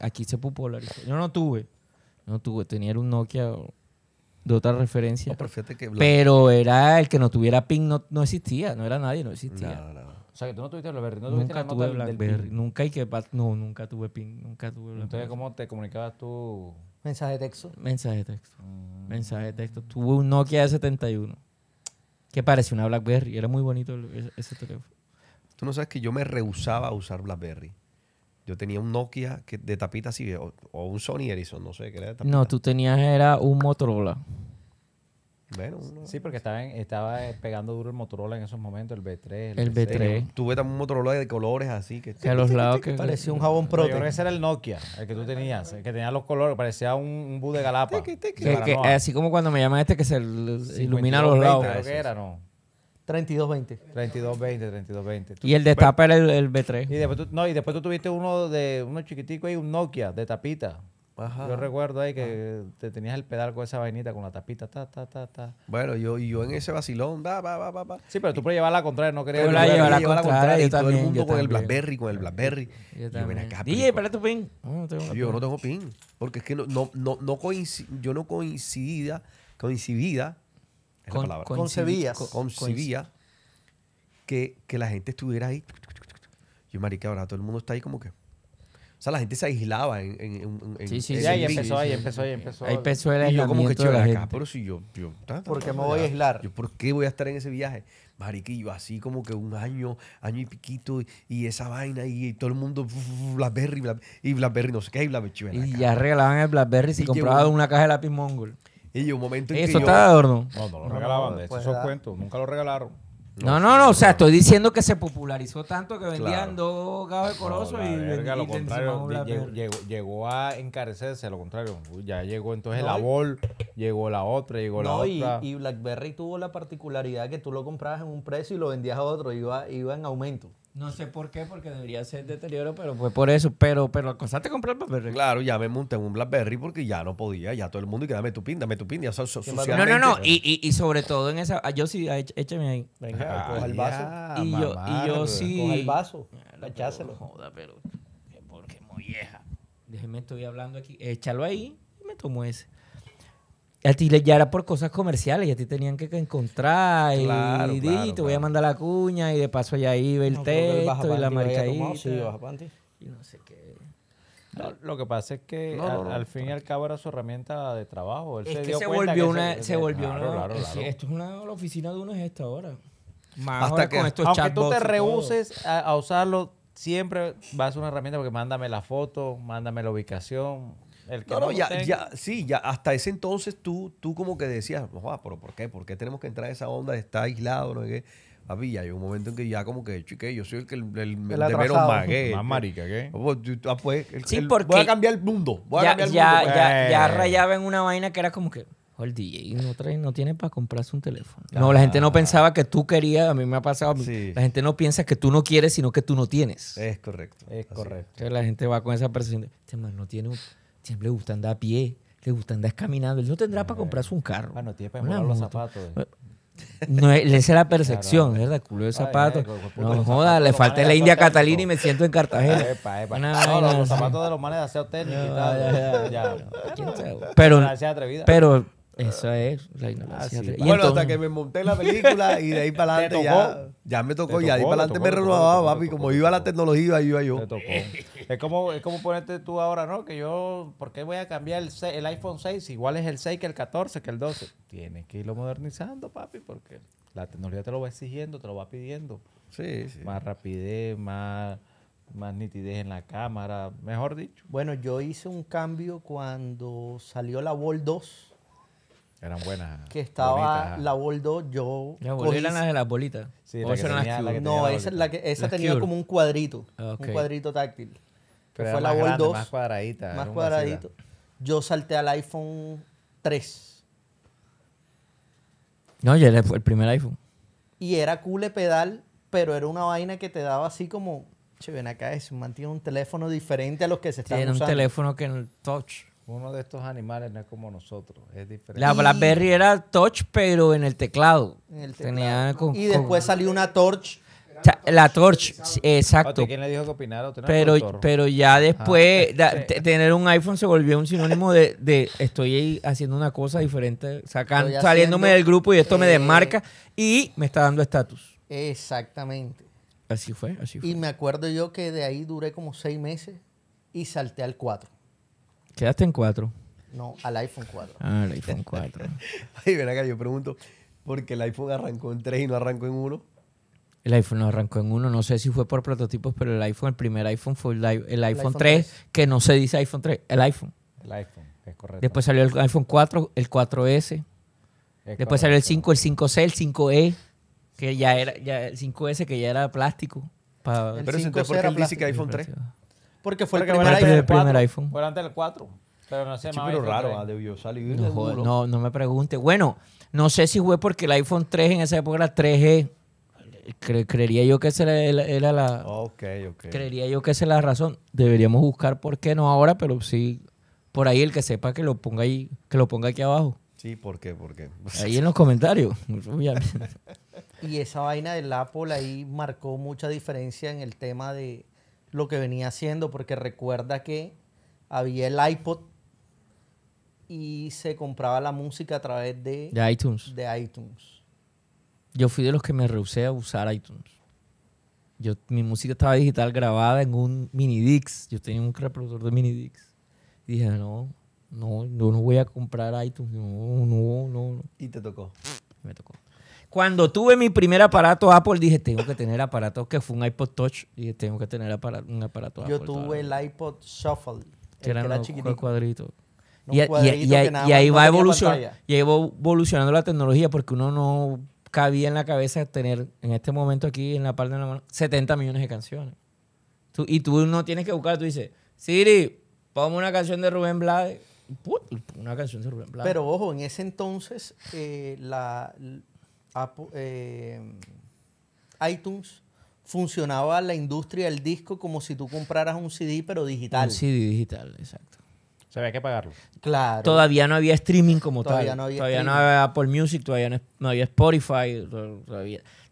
A: aquí se popularizó. Yo no tuve, no tuve, tenía un Nokia de otra referencia. pero, era el que no tuviera PIN, no, existía, no era nadie, no existía.
B: O sea, que tú no tuviste BlackBerry,
A: no tuviste nunca la tuve BlackBerry, nunca y que no, nunca tuve PIN, nunca tuve BlackBerry. Entonces, ¿cómo
B: te comunicabas tú? Mensaje de texto.
A: Mensaje de texto. Mm. Mensaje de texto. Tuve un Nokia de 71 que parecía una BlackBerry, era muy bonito ese, teléfono. Tú no sabes que yo
E: me rehusaba a usar BlackBerry. Yo tenía un Nokia que de tapita así, o, un Sony
B: Ericsson, no sé qué era de tapita. No, tú
A: tenías era un Motorola
B: sí, porque estaba, estaba pegando duro el Motorola en esos momentos, el B3. El, B3. Tuve también un Motorola de colores así. Que, los lados que... Parecía un jabón pro. creo ese era el Nokia, el que tú tenías, el que tenía los colores, parecía un, un bus de galapa.
A: así como cuando me llaman este que se ilumina a los lados. Creo que era,
B: ¿no? 3220. 3220, 3220. Y el de tapa
A: era el, B3. Y después
B: tú, no, y después tú tuviste uno de uno chiquitico y un Nokia de tapita. Yo recuerdo ahí que ah. te tenías el pedal con esa vainita, con la tapita, ta, ta, ta, ta. Bueno, yo,
E: yo en ese vacilón,
B: da, Sí, pero tú puedes llevarla la contraria, no querías llevarla, la contraria. Y todo el mundo con el Blackberry, con el Blackberry.
E: Yo, yo acá, tu pin. yo no tengo pin. Porque es que no, no, no, yo no coincidía coincidida, con, Concebías. que, que la gente estuviera ahí. Yo, marica, ahora todo el mundo está ahí como que... O sea, la gente se aislaba en. en, en sí, sí, sí, ahí empezó, ahí empezó, ahí empezó. Ahí empezó el Y yo, como que chévere acá, pero si yo. yo ¿Por qué me voy a aislar? Yo, ¿por qué voy a estar en ese viaje? Mariquillo, así como que un año, año y piquito, y, esa vaina, y, todo el mundo, Blackberry, y Blackberry, no sé qué, y Blackberry. Y ya regalaban el Blackberry si compraban
A: una caja de lápiz mongol. Y yo un momento en Eso está de adorno. No, no lo regalaban, de pues esos cuentos, nunca lo regalaron. No, no, no, o sea, estoy diciendo que se popularizó tanto que
B: vendían dos gados de corozo y, contrario, llegó, a encarecerse,
C: lo contrario. Ya llegó entonces la Bol,
B: llegó la otra, llegó la No, y,
C: y BlackBerry tuvo la particularidad que tú lo comprabas en un precio y lo vendías a otro, iba, iba en aumento. No sé
A: por qué, porque debería ser deterioro, pero fue por
E: eso. Pero, pero acosaste a comprar Blackberry. Claro, ya me monté un Blackberry porque ya no podía, ya todo el mundo y que dame tu pin, dame tu pin. Ya no, no, no. Y, y,
A: y, sobre todo en esa. Ah, yo sí, ah, échame ahí. Venga, ah, coja el vaso. y, yo, y yo, sí. Coja el vaso. echáselo Joda, pero. Porque muy vieja. Déjeme, estoy hablando aquí. Échalo ahí y me tomo ese a ti ya era por cosas comerciales, y a ti tenían que encontrar y, te voy a mandar la cuña y de paso ya iba el texto y la marca Y
B: lo que pasa es que al, fin y al cabo era su herramienta de trabajo. Él es se que se volvió una, se, volvió esto
A: es una la oficina de uno es esta ahora. Más Hasta que, con estos aunque tú te rehuses
B: a, a usarlo, siempre va a ser una herramienta porque mándame la foto, mándame la ubicación,
D: no, no, ya, ya,
B: sí, ya hasta ese entonces tú, tú como que decías, no, pero ¿por qué? ¿Por qué
E: tenemos que entrar a esa onda de estar aislado? No Papi, ya hay un momento en que ya como que, chique, yo soy el que el, de más, Más marica, ¿qué? Pues, pues, ah, pues, sí, porque voy a cambiar el mundo. Voy a
A: cambiar el mundo. Ya, eh. rayaba en una vaina que era como que, el DJ no, trae, no tiene para comprarse un teléfono. no, la gente no pensaba que tú querías, a mí me ha pasado, la gente no piensa que tú no quieres, sino que tú no tienes. Es correcto. Es correcto. Entonces la gente va con esa percepción de, este man no tiene un siempre le gusta andar a pie, le gusta andar caminando. Él no tendrá para comprarse un carro. Bueno, tiene para comprar los zapatos. Eh. <laughs> No, esa es la percepción, ¿verdad? Culo de zapatos. No joda, le falta la India Catalina y me siento en Cartagena. No, los zapatos de
B: los manes de aseo técnico
D: Pero, pero
A: eso ah, es la Bueno, hasta que me
D: monté la película y de ahí <laughs> para adelante ya, me tocó, y de ahí para adelante me renovaba, papi.
E: Como iba la tecnología, iba yo. Te tocó.
B: <laughs> es, como, como ponerte tú ahora, ¿no? Que yo, ¿por qué voy a cambiar el, iPhone 6? Igual es el 6 que el 14, que el 12. Tienes que irlo modernizando, papi, porque la tecnología te lo va exigiendo, te lo va pidiendo. Sí, sí. Más rapidez, más más nitidez en la cámara, mejor
C: dicho. Bueno, yo hice un cambio cuando salió la Wall 2 eran buenas. Que estaba la la Boldo, yo. La las de las bolitas. la no, esa, tenía como un cuadrito. Ah, un cuadrito táctil. Pero fue la Boldo. Más cuadradita. Más cuadradito. Yo salté al iPhone 3.
A: No, ya era el primer iPhone.
C: Y era cool pedal, pero era una vaina que te daba así como. Che, ven acá, ese mantiene un teléfono diferente a los que se están usando. Tiene un teléfono
A: que en el touch
B: uno de estos
C: animales no es como nosotros, es diferente.
B: La BlackBerry
A: era touch, pero en el teclado. y después salió una torch. La, torch, exacto. ¿Quién le dijo que opinara? Pero, pero ya después, <laughs> tener un iPhone se volvió un sinónimo de, estoy ahí haciendo una cosa diferente, sacando, saliéndome del grupo y esto me eh, desmarca y me está dando estatus.
C: Exactamente.
A: Así fue, así fue.
C: Y me acuerdo yo que de ahí duré como seis meses y salté al 4.
A: ¿Quedaste en 4?
C: No, al iPhone 4. Ah, al iPhone 4.
E: <laughs> Ay, ven acá, yo pregunto, ¿por qué el iPhone arrancó en 3 y no arrancó en 1.
A: El iPhone no arrancó en 1, no sé si fue por prototipos, pero el iPhone, el primer iPhone fue el, iPhone, 3, que no se dice iPhone 3, el iPhone. El iPhone, es correcto. Después salió el iPhone 4, el 4S. Después salió el 5, el 5C, el 5E, que ya era ya el 5S que ya era plástico. El pero él dice iPhone 3.
B: Porque fue el, primer iPhone, Fue antes del 4. Pero no sé,
E: ha raro,
B: debió salir. No,
A: no, me pregunte. Bueno, no sé si fue porque el iPhone 3 en esa época era 3G. creería yo que esa era, la. Creería yo que esa es la razón. Deberíamos buscar por qué no ahora, pero sí. Por ahí el que sepa que lo ponga ahí, que lo ponga aquí abajo.
E: Sí, ¿por qué? ¿Por qué? <laughs> Ahí en los comentarios. <laughs>
C: y esa vaina del Apple ahí marcó mucha diferencia en el tema de, lo que venía haciendo, porque recuerda que había el iPod y se compraba la música a través de, iTunes.
A: Yo fui de los que me rehusé a usar iTunes. Yo, mi música estaba digital grabada en un mini Dix. Yo tenía un reproductor de mini Dix. dije, no, no, no, no voy a comprar iTunes. no, no, no. Y te tocó. Me tocó. Cuando tuve mi primer aparato Apple, dije, tengo que tener aparatos que fue un iPod Touch. y tengo que tener un aparato Apple. Yo tuve
C: el iPod Shuffle, que era, que chiquitito. cuadrito. Y, ahí va evolucionando,
A: evolucionando la tecnología porque uno no cabía en la cabeza tener en este momento aquí en la parte de la mano 70 millones de canciones. y tú no tienes que buscar, tú dices, Siri, ponme una canción de Rubén Blades. Una canción de Rubén Blades. Pero
C: ojo, en ese entonces eh, la, eh, iTunes funcionaba la industria del disco como si tú compraras un CD, pero digital. CD
A: digital, exacto. Se había que pagarlo. Claro. Todavía no había streaming como todavía tal. todavía no había Apple Music, todavía no, había Spotify.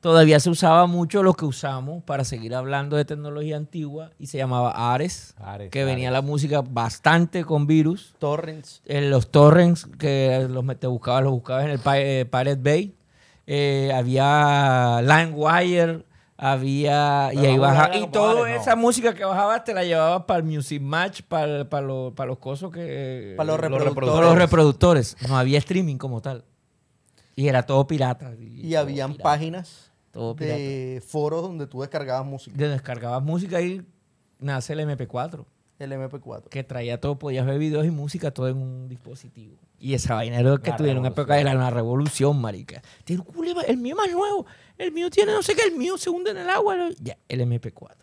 A: Todavía, se usaba mucho lo que usamos para seguir hablando de tecnología antigua y se llamaba Ares, que venía la música bastante con virus. Torrents. Eh, los torrents que los te buscabas, los buscabas en el eh, Pirate Bay eh, había wire había. y ahí bajaba Y toda esa música que bajabas te la llevabas para el Music Match, para, para, los cosos que.
D: Eh, para los
A: reproductores. No había streaming como tal. Y era todo pirata. Y,
C: habían páginas
A: de
C: foros donde tú descargabas música. De
A: descargabas música y nace el MP4. El MP4. Que traía todo, podías ver videos y música todo en un dispositivo. Y esa vaina que tuvieron una época era una revolución, marica. El, el mío más nuevo, el mío tiene no sé qué, el mío se hunde en el agua. Ya, el MP4.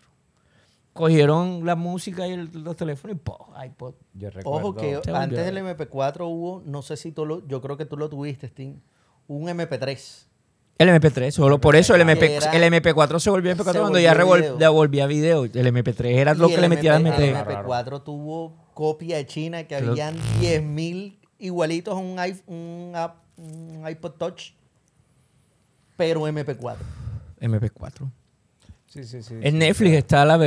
A: Cogieron la música y los teléfonos y po, Yo recuerdo. Ojo que antes del
C: MP4 hubo, no sé si tú lo, yo creo que tú lo tuviste, Sting, un MP3.
A: El MP3, solo por eso el, MP, el MP4 se volvió MP4 cuando ya volvía devolvía video. El MP3 era lo que le metían a 4 El MP4
C: tuvo copia de China que habían 10.000 igualitos a un, iPod Touch, pero MP4.
A: MP4.
C: Sí, sí, sí. En Netflix
A: está la,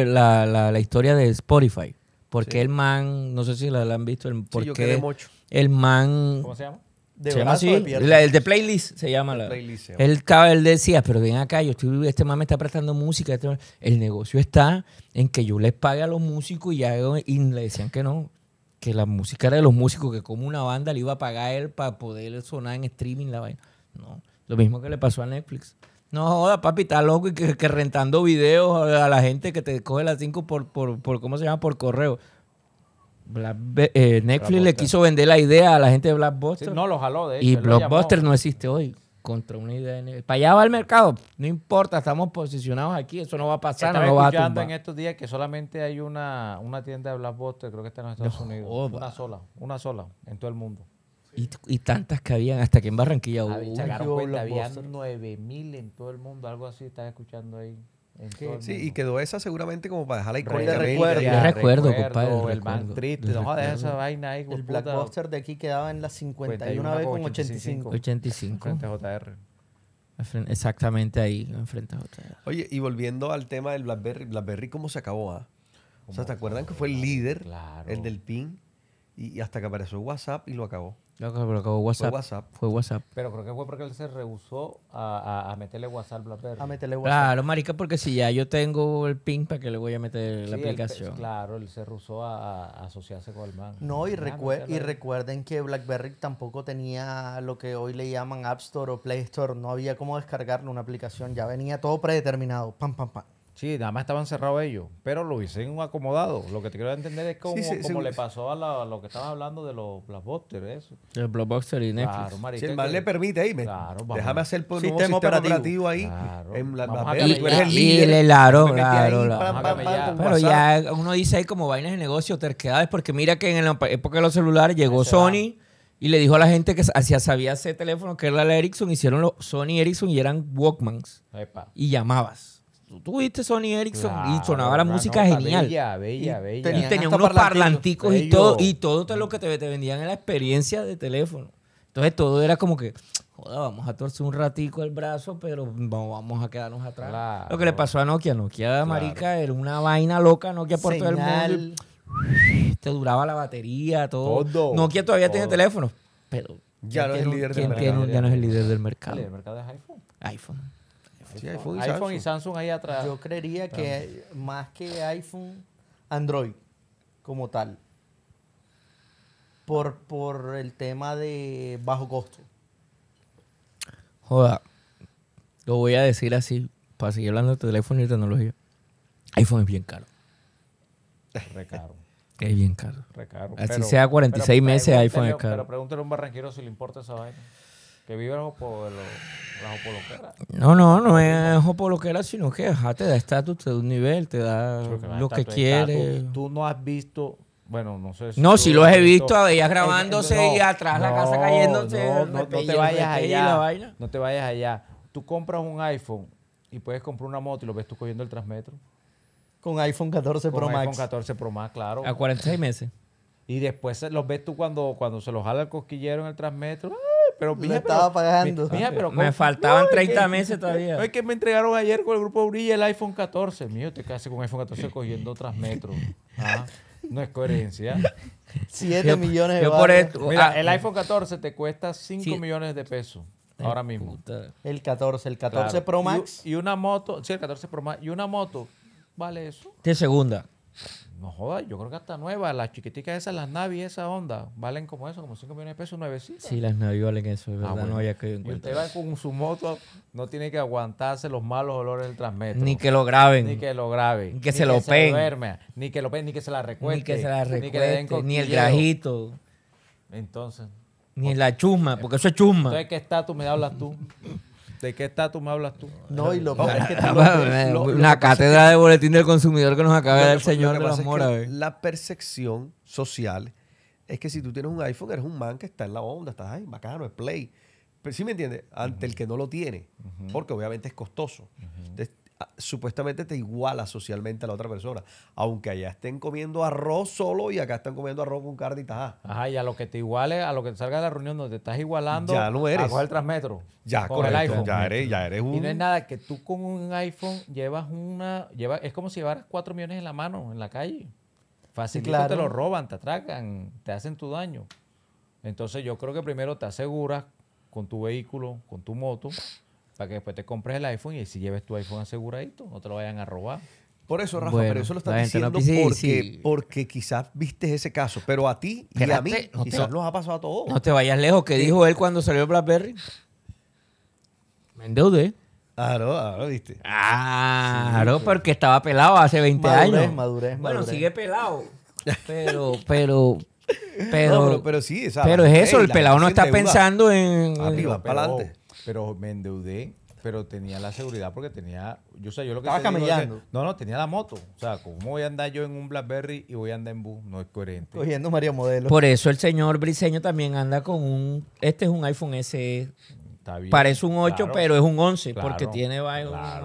A: la, historia de Spotify. Porque el man, no sé si la, han visto, el, porque el man... ¿Cómo se llama? De se llama el de playlist se llama. La, playlist, Él, decía, pero ven acá, yo estoy, este man me está prestando música. Este el negocio está en que yo les pague a los músicos y, y le decían que no que la música era de los músicos, que como una banda le iba a pagar él para poder sonar en streaming la vaina. No, lo mismo que le pasó a Netflix. No joda, papi, está loco y que, rentando videos a la gente que te coge las cinco por, por, por, ¿cómo se llama? Por correo. Eh, Netflix le quiso vender la idea a la gente de Blockbuster. no, lo jaló de Y Blockbuster no existe hoy contra una idea. Para allá va el mercado. No importa, estamos posicionados aquí. Eso no va a pasar. Estaba no en
B: estos días que solamente hay una, una tienda de Buster, creo que está en los Estados Unidos. Una sola, una
A: sola en todo el mundo. Y, tantas que habían, hasta que en Barranquilla hubo. Había,
B: 9.000 en todo el mundo, algo así, estás escuchando ahí. Sí, y
E: quedó esa seguramente
A: como para dejarla icónica. recuerdo. Yo recuerdo, compadre. El man triste. El
C: de aquí quedaba en la 51 con 85.
A: 85. JR. Exactamente ahí, enfrente JR.
E: Oye, y volviendo al tema del BlackBerry. ¿BlackBerry cómo se acabó? Ah? O sea, ¿te acuerdan que fue el líder? El del PIN. Y hasta que
B: apareció WhatsApp y lo acabó
A: fue WhatsApp. Fue WhatsApp.
B: Pero creo que fue porque él se rehusó a, meterle WhatsApp BlackBerry. Claro,
A: marica, porque si ya yo tengo el pin para que le voy a meter la aplicación.
B: claro, él se rehusó a, asociarse con el man. No, y, y
C: recuerden que BlackBerry tampoco tenía lo que hoy le llaman App Store o Play Store. No había cómo descargarle una aplicación. Ya venía todo predeterminado. Pam, pam, pam. Sí, nada más estaban cerrados
B: ellos, pero lo un acomodado. Lo que te quiero entender es cómo le pasó a, la, lo que estaban hablando de los blockbusters, eso.
A: El blockbuster y Netflix.
B: Claro, si el mal le permite déjame hacer
E: un nuevo sistema, operativo, ahí. Claro. En y, tú eres líder. claro, claro.
A: Pero ya uno dice ahí como vainas de negocio, terquedades, porque mira que en la época de los celulares llegó Sony... Y le dijo a la gente que hacía, sabía ese teléfono que era la Ericsson, hicieron los Sony Ericsson y eran Walkmans. Y llamabas tú tuviste Sony Ericsson y sonaba la música genial. Bella, bella, bella. Y unos parlanticos y todo, y todo, lo que te, vendían era la experiencia de teléfono. Entonces todo era como que, joda, vamos a torcer un ratico el brazo, pero vamos a quedarnos atrás. Lo que le pasó a Nokia, Nokia marica era una vaina loca, Nokia por todo el mundo. Te duraba la batería, todo. Nokia todavía tiene teléfono, pero ya no, es el líder del mercado. el mercado. El mercado es
D: iPhone. iPhone iPhone,
C: y, Samsung. ahí atrás. Yo creería que más que iPhone, Android como tal. Por, por el tema de bajo costo.
A: Joda, lo voy a decir así, para seguir hablando de teléfono y tecnología. iPhone es bien caro.
B: Es <laughs>
A: bien caro. Así sea 46 meses, iPhone es caro. Pero
B: pregúntale a un barranquero si le importa esa vaina. Que vive el la jopoloquera.
A: No, no, no es jopoloquera, sino que te da estatus, te da un nivel, te da lo que quieres.
B: Tú no has visto bueno, no sé si. No, si los he visto, a eh, grabándose y atrás la casa cayéndose. No, te vayas allá. No te vayas allá. Tú compras un iPhone y puedes comprar una moto y lo ves tú cogiendo el Transmetro.
C: Con iPhone 14 Pro Max. Con iPhone 14 Pro Max,
B: claro. A 46 meses. Y después los ves tú cuando, cuando se los jala el cosquillero en el Transmetro pero estaba pagando. pero, me faltaban 30 meses todavía. es que me entregaron ayer con el grupo Brilla el iPhone 14. Mío, te quedas con iPhone 14 cogiendo otras metros. Ah, no es coherencia. 7 ah, millones de pesos. el iPhone 14 te cuesta 5 millones de pesos ahora mismo.
C: El 14, el 14 Pro Max.
B: Y, una moto, sí, el 14 Pro Max. Y una moto, vale eso.
A: De segunda
B: no jodas, yo creo que hasta nueva, las chiquiticas esas, las Navi, esa onda, valen como eso, como 5 millones de pesos, nuevecitas. Sí, las
A: Navi valen eso, es ah, verdad, no que Usted
B: va con su moto, no tiene que aguantarse los malos olores del transmetro. Ni que lo graben. Ni que lo graben. Ni que se lo peguen. Ni que lo peguen, ni que se la recuerden Ni que se la recuerden, Ni, le den ni el grajito. Entonces.
A: Ni la chusma, porque eso es chusma. Entonces,
B: ¿qué tú me hablas tú? ¿De qué estatus me hablas tú? No, y lo que... una
A: <laughs> eh, cátedra de boletín del consumidor que nos acaba de dar el pues, señor de
E: la percepción social es que si tú tienes un iPhone, eres un man que está en la onda, estás ahí, bacano, es play. Pero sí me entiendes, ante el que no lo tiene, porque obviamente es costoso supuestamente te iguala socialmente a la otra persona. Aunque allá
B: estén comiendo arroz solo y
E: acá están comiendo arroz con carne y Ajá,
B: y a lo que te iguale, a lo que te salga de la reunión donde te estás igualando, ya no eres. a coger transmetro. Ya, con el iPhone. Ya
E: eres, ya eres un... Y no es
B: nada que tú con un iPhone llevas una... Lleva, es como si llevaras cuatro millones en la mano, en la calle. fácil te lo roban, te atracan, te hacen tu daño. Entonces yo creo que primero te aseguras con tu vehículo, con tu moto para que después te compres el iPhone y si lleves tu iPhone aseguradito, no te lo vayan a robar. Por eso, Rafa, pero
E: eso lo estás diciendo porque, quizás viste ese caso. Pero a ti y a mí quizás te, nos ha pasado a todos. No
A: te vayas lejos. ¿Qué dijo él cuando salió BlackBerry? Me endeudé. Claro, claro, viste. Ah, claro, porque estaba pelado hace 20 años. Madurez, madurez. Bueno, sigue pelado. Pero, pero, <laughs> pero, pero, sí, pero es eso, el pelado no está pensando en. para adelante
B: pero me endeudé, pero tenía la seguridad porque tenía, yo yo lo que estaba camellando. no, no, tenía la moto. O sea, ¿cómo voy a andar yo en un BlackBerry y voy a andar en bus? No es coherente. Cogiendo María Modelo.
A: Por eso el señor Briseño también anda con un, este es un iPhone SE Parece un 8, pero es un 11 porque tiene vaina.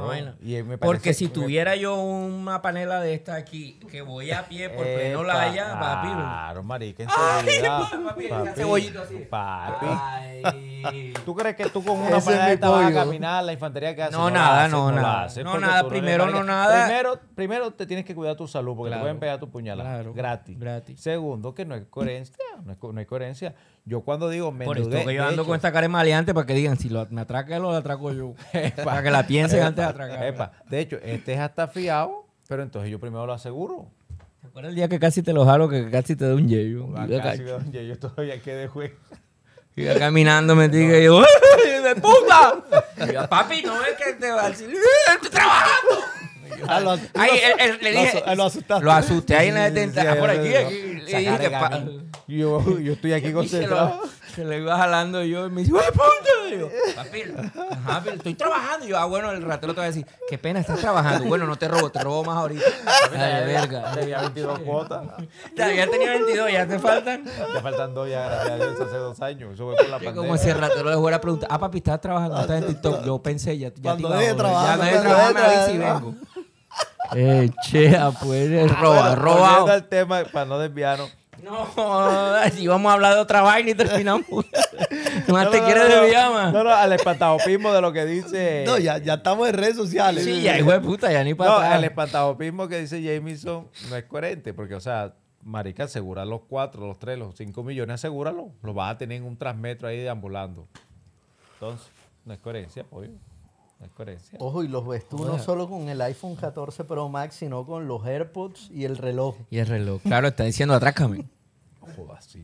A: porque si tuviera yo una panela de esta aquí que voy a pie por no la haya, papi. Claro, marica, en <laughs> seguridad. Papi, papi, ¿Tú crees que tú con una panela de esta vas a caminar la infantería que hace? No, nada, no, nada. no, nada. Primero, no, nada. Primero,
B: primero te tienes que cuidar tu salud porque te pueden pegar tu puñalada. Gratis. Gratis. Segundo, que no hay coherencia. No hay coherencia. Yo cuando digo me estoy endeudé, yo ando con esta
A: cara maleante para que digan si lo, me atraca lo atraco yo. <laughs> para que la piensen antes de atracar. De hecho,
B: este es hasta fiado, pero entonces yo primero lo aseguro.
A: ¿Te acuerdas el día que casi te lo jalo, que casi te doy un yeyo? Ah, casi me doy un yeyo, todavía quedé juego. <laughs> caminando, me <laughs> diga, y yo, ¡de puta! Y papi, no es que te va a decir, ¡estoy trabajando! ahí, le dije, lo, Lo asusté ahí en la detención. por aquí, aquí yo, estoy aquí con <laughs> Se que se iba jalando yo y me dice, ¡Uy, papi, ajá, estoy trabajando. Y yo, ah, bueno, el ratero te va a decir, qué pena, estás trabajando. Bueno, no te robo, te robo más ahorita. Ay, verga. Te había 22 cuotas. Te tenía tenido 22, ya te faltan. Te faltan
B: dos ya, gracias a Dios, hace dos años. Eso fue por la pandemia. Como si el ratero
A: le fuera a preguntar, ah, papi, estás trabajando, estás en TikTok. Yo pensé, ya, ya te iba a trabajar. Ya no de trabajar, me avisa si vengo. Eh, chea, pues, ah, roba, roba.
B: tema, para no desviarnos. No, si vamos a hablar
A: de otra vaina y terminamos. <laughs> <laughs>
B: no, te no, quieres no, desviar, No, al espantajopismo de lo que dice. No, ya, estamos en redes sociales. Sí, ya, puta, ya ni para No, al que dice Jameson no es coherente, porque, o sea, marica, asegura los cuatro, los tres, los cinco millones, asegúralo. Lo vas a tener en un transmetro ahí deambulando. Entonces, no es coherencia, por
C: Ojo, y los ves tú no solo con el iPhone 14 Pro Max, sino con los AirPods y el reloj.
A: Y el reloj. Claro, está diciendo atrás.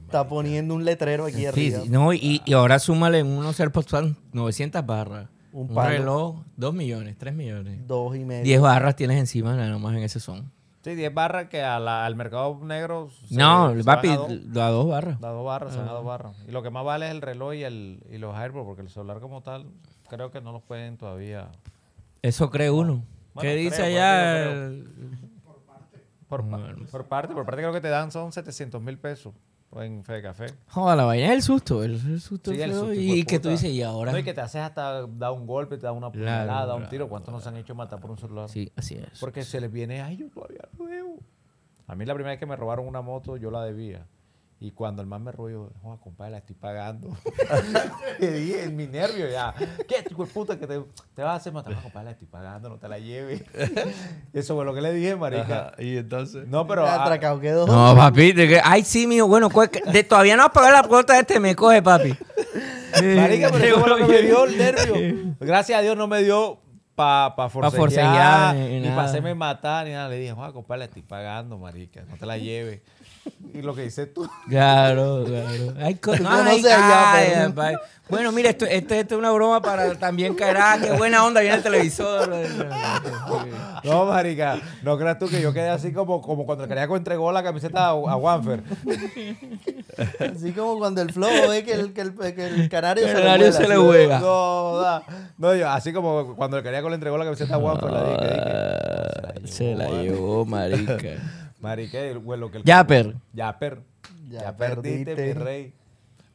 C: está poniendo
A: un letrero aquí arriba. no, y, y, ahora súmale unos AirPods 900 barras. Un, reloj, 2 millones, 3 millones. 2 y medio. 10 barras tienes encima nada más en ese son. Sí, 10 barras que a al mercado negro. no, el papi, da dos barras. Da dos
B: barras, son a ah. dos barras. Y lo que más vale es el reloj y, el, y los AirPods, porque el celular como tal creo que no los pueden todavía.
A: Eso cree uno. ¿Qué dice allá?
B: Por parte. Por, parte, por parte creo que te dan son 700 mil pesos en Fe de Café.
A: Joder, la vaina es el susto, el, susto. y, que tú dices, ¿y ahora?
B: No, y que te haces hasta dar un golpe, te da una puñalada, un tiro. ¿Cuántos nos han hecho matar por un celular? Sí, así es. Porque se les viene, ay, yo todavía A mí la primera vez que me robaron una moto, yo la debía. Y cuando el más me rollo, joder, ah, compadre, la estoy pagando. <laughs> en mi nervio ya. ¿Qué, hijo de puta, que te, te vas a hacer matar? compadre, la estoy pagando, no te la lleves. <laughs> Eso fue lo que le dije, marica. Y entonces.
C: No, pero. No,
B: papi.
A: Que, ay, sí, mío. Bueno, pues, de, todavía no has pagado la cuota de este, me coge, papi. <laughs> marica, pero eso fue lo que me dio el nervio.
B: Gracias a Dios no me dio para pa pa ni, para hacerme matar, ni nada. Le dije, joder, compadre, la estoy pagando, marica. No te la lleves. <laughs> y lo que dices tú.
A: Claro, claro. Ay, no, pues, Bueno, mira, esto, esto, este es una broma para también carajo, ah, Qué buena onda viene el televisor. <laughs> no, marica, no creas tú que yo
B: quedé así como, como cuando el cariaco entregó la camiseta a, Wanfer. <laughs> Así
C: como cuando el flojo ve que el, que el,
B: canario, se, le juega. No, no, yo, así como cuando el cariaco le entregó la camiseta a Wanfer.
A: Ah, se la llevó, marica.
B: Marique, güey, que el. Ya per. Ya, ya perdiste, perdiste, mi rey.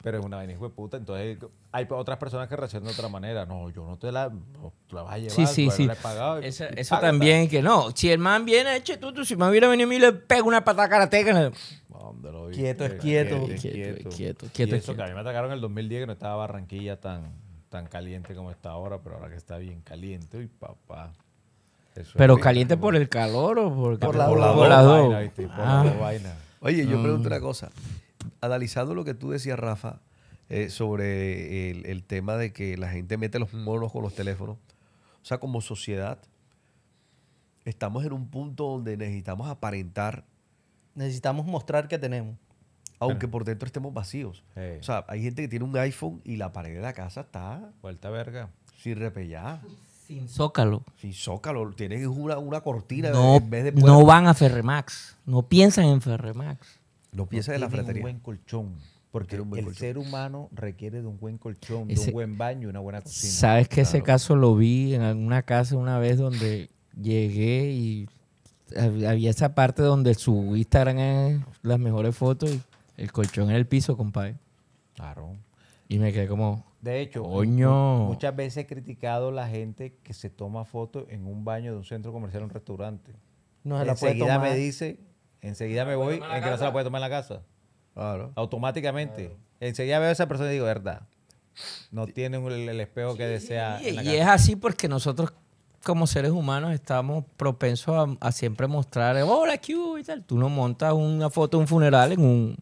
B: Pero es una vaina, hijo de puta. Entonces hay otras personas que reaccionan de otra manera. No, yo no te la, no, te la vas a llevar. Sí, sí, sí. Pagado, eso,
A: también, que no. Si el man viene, eche tú, si el man viene a a mí, le pego una patada karateca. Quieto, quieto, es quieto. Quieto, es quieto. quieto. Y eso que a
B: mí me atacaron en el 2010, que no estaba Barranquilla tan, tan caliente como está ahora, pero ahora que está bien caliente. Uy, papá. Pero caliente
A: por el calor o por, la, ah. por la, Vaina, Oye, yo pregunto mm.
E: una cosa. Analizando lo que tú decías, Rafa, eh, sobre el, tema de que la gente mete los monos con los teléfonos. O sea, como sociedad, estamos en un punto donde necesitamos aparentar.
C: Necesitamos mostrar que tenemos. Aunque
E: por dentro estemos vacíos. O sea, hay gente que tiene un iPhone y la pared de la casa está.
B: Vuelta
C: verga.
E: Sin repellar. Sin zócalo. Sin zócalo. Tienen una, cortina no, van a
A: Ferremax. No piensan en Ferremax. Lo piensan en la ferretería. un
B: buen colchón. Porque el ser humano requiere de un buen colchón, de un buen baño, una buena cocina. Sabes que ese caso
A: lo vi en alguna casa una vez donde llegué y había esa parte donde su Instagram es las mejores fotos y el colchón en el piso, compadre. Claro. Y me quedé como, de hecho, muchas
B: veces he criticado la gente que se toma fotos en un baño de un centro comercial, o un restaurante. No la enseguida me dice, enseguida me voy, en que no se la puede tomar en la casa. Claro. Automáticamente. Enseguida veo a esa persona y digo, verdad, no tiene el, espejo que desea. Y, es
A: así porque nosotros como seres humanos estamos propensos a, siempre mostrar, hola, Q y tal. Tú no montas una foto de un funeral en un,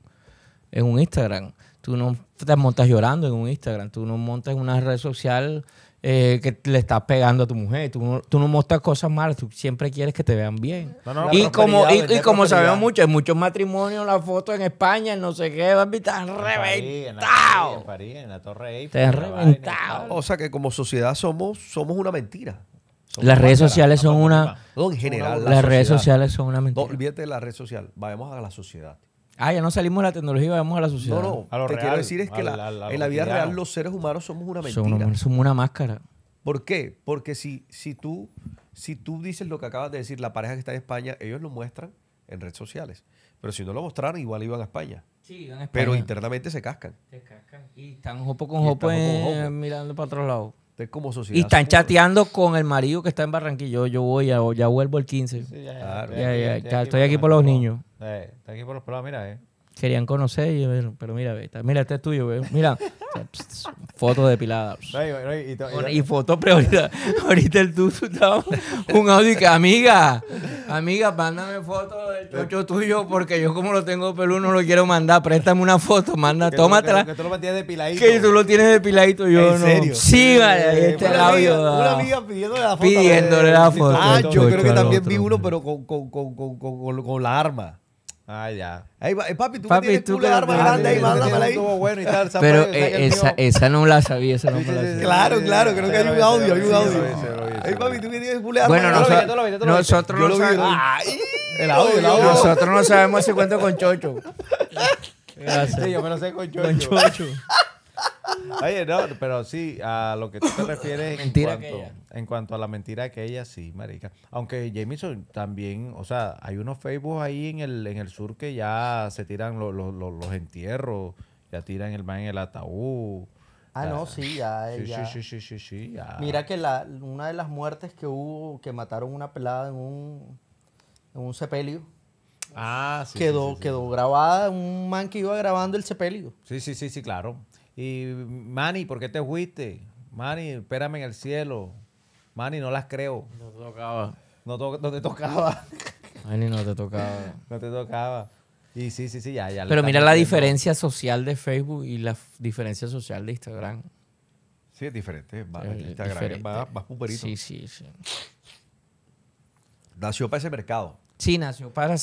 A: en un Instagram. Tú no te montas llorando en un Instagram, tú no montas una red social eh, que le estás pegando a tu mujer, tú no, tú cosas malas, tú siempre quieres que te vean bien. y como, y, como sabemos mucho, en muchos matrimonios la foto en España, en no sé qué, van estás
E: reventado.
A: En reventado.
E: O sea que como sociedad somos, somos una mentira.
A: las redes sociales son una... en general. Las redes sociales son una mentira.
E: olvídate de la red social, vayamos a la sociedad.
A: Ah, ya no salimos de la tecnología y vamos a la sociedad. No, no. lo te quiero decir es
E: que en la vida real los seres humanos somos una mentira. Somos una, máscara. ¿Por qué? Porque si, si, tú, si tú dices lo que acabas de decir, la pareja que está en España, ellos lo muestran en redes sociales. Pero si no lo mostraran, igual iban a España.
A: Sí, iban a España. Pero
E: internamente se
A: cascan. Se cascan. Y están jopo con jopo. mirando para otro lado como Y están chateando con el marido que está en Barranquillo. Yo voy, ya, ya vuelvo el 15. ya, estoy aquí, por los niños.
B: Estoy aquí por los problemas, mira, eh
A: querían conocer y pero mira, mira, este es tuyo, Mira, <laughs> foto depiladas. y,
B: foto fotos, pero ahorita, <laughs> ahorita el tú, tú un audio que, amiga,
A: amiga, mándame fotos del chocho tuyo porque yo como lo tengo peludo no lo quiero mandar. Préstame una foto, manda, que tómatela. Tú, que, tú lo tienes depiladito. Que tú lo tienes depiladito, yo ¿En no. Serio? Sí, vale, este una audio. Amiga, una amiga pidiéndole la foto. Pidiéndole la foto. Ah, yo creo que también
D: vi
B: uno, pero con,
E: con, con, con la arma. Ay, ah, ya. Ey, eh, papi, tú papi, que tienes tú que arma grande ahí, mándamela ahí. Bueno y tal, Pero eh, esa,
A: esa, no la sabía, esa no me la sabía. Claro, claro, creo que hay un
E: audio, hay un audio. Ey, papi, tú me tienes full arma Bueno, nosotros no sabemos. El
A: audio, el audio. Nosotros no sabemos ese cuento con Chocho. Sí, yo me lo sé con Chocho.
B: Con Chocho. Oye, no, pero sí, a lo que tú te refieres en cuanto, en cuanto, a la mentira que ella sí, marica. Aunque Jamison también, o sea, hay unos Facebook ahí en el, en el sur que ya se tiran los entierros, ya tiran el man en el ataúd. Ah, no, sí, ya, Sí, sí, sí, sí, sí Mira
C: que la, una de las muertes que hubo, que mataron una pelada en un, un sepelio. Ah, quedó, quedó grabada un man que iba grabando el sepelio. Sí,
B: sí, sí, sí, claro. Y Manny, ¿por qué te fuiste? Manny, espérame en el cielo. Manny, no las creo. No te tocaba. No, te tocaba.
A: Manny, no te tocaba.
B: <laughs> no te tocaba. Y sí, sí, sí, ya, ya. Pero mira la diferencia
A: social de Facebook y la diferencia social de Instagram. Sí, es diferente. Va, es Instagram diferente. Sí,
E: sí, sí. Nació para ese mercado.
A: Sí, nació para.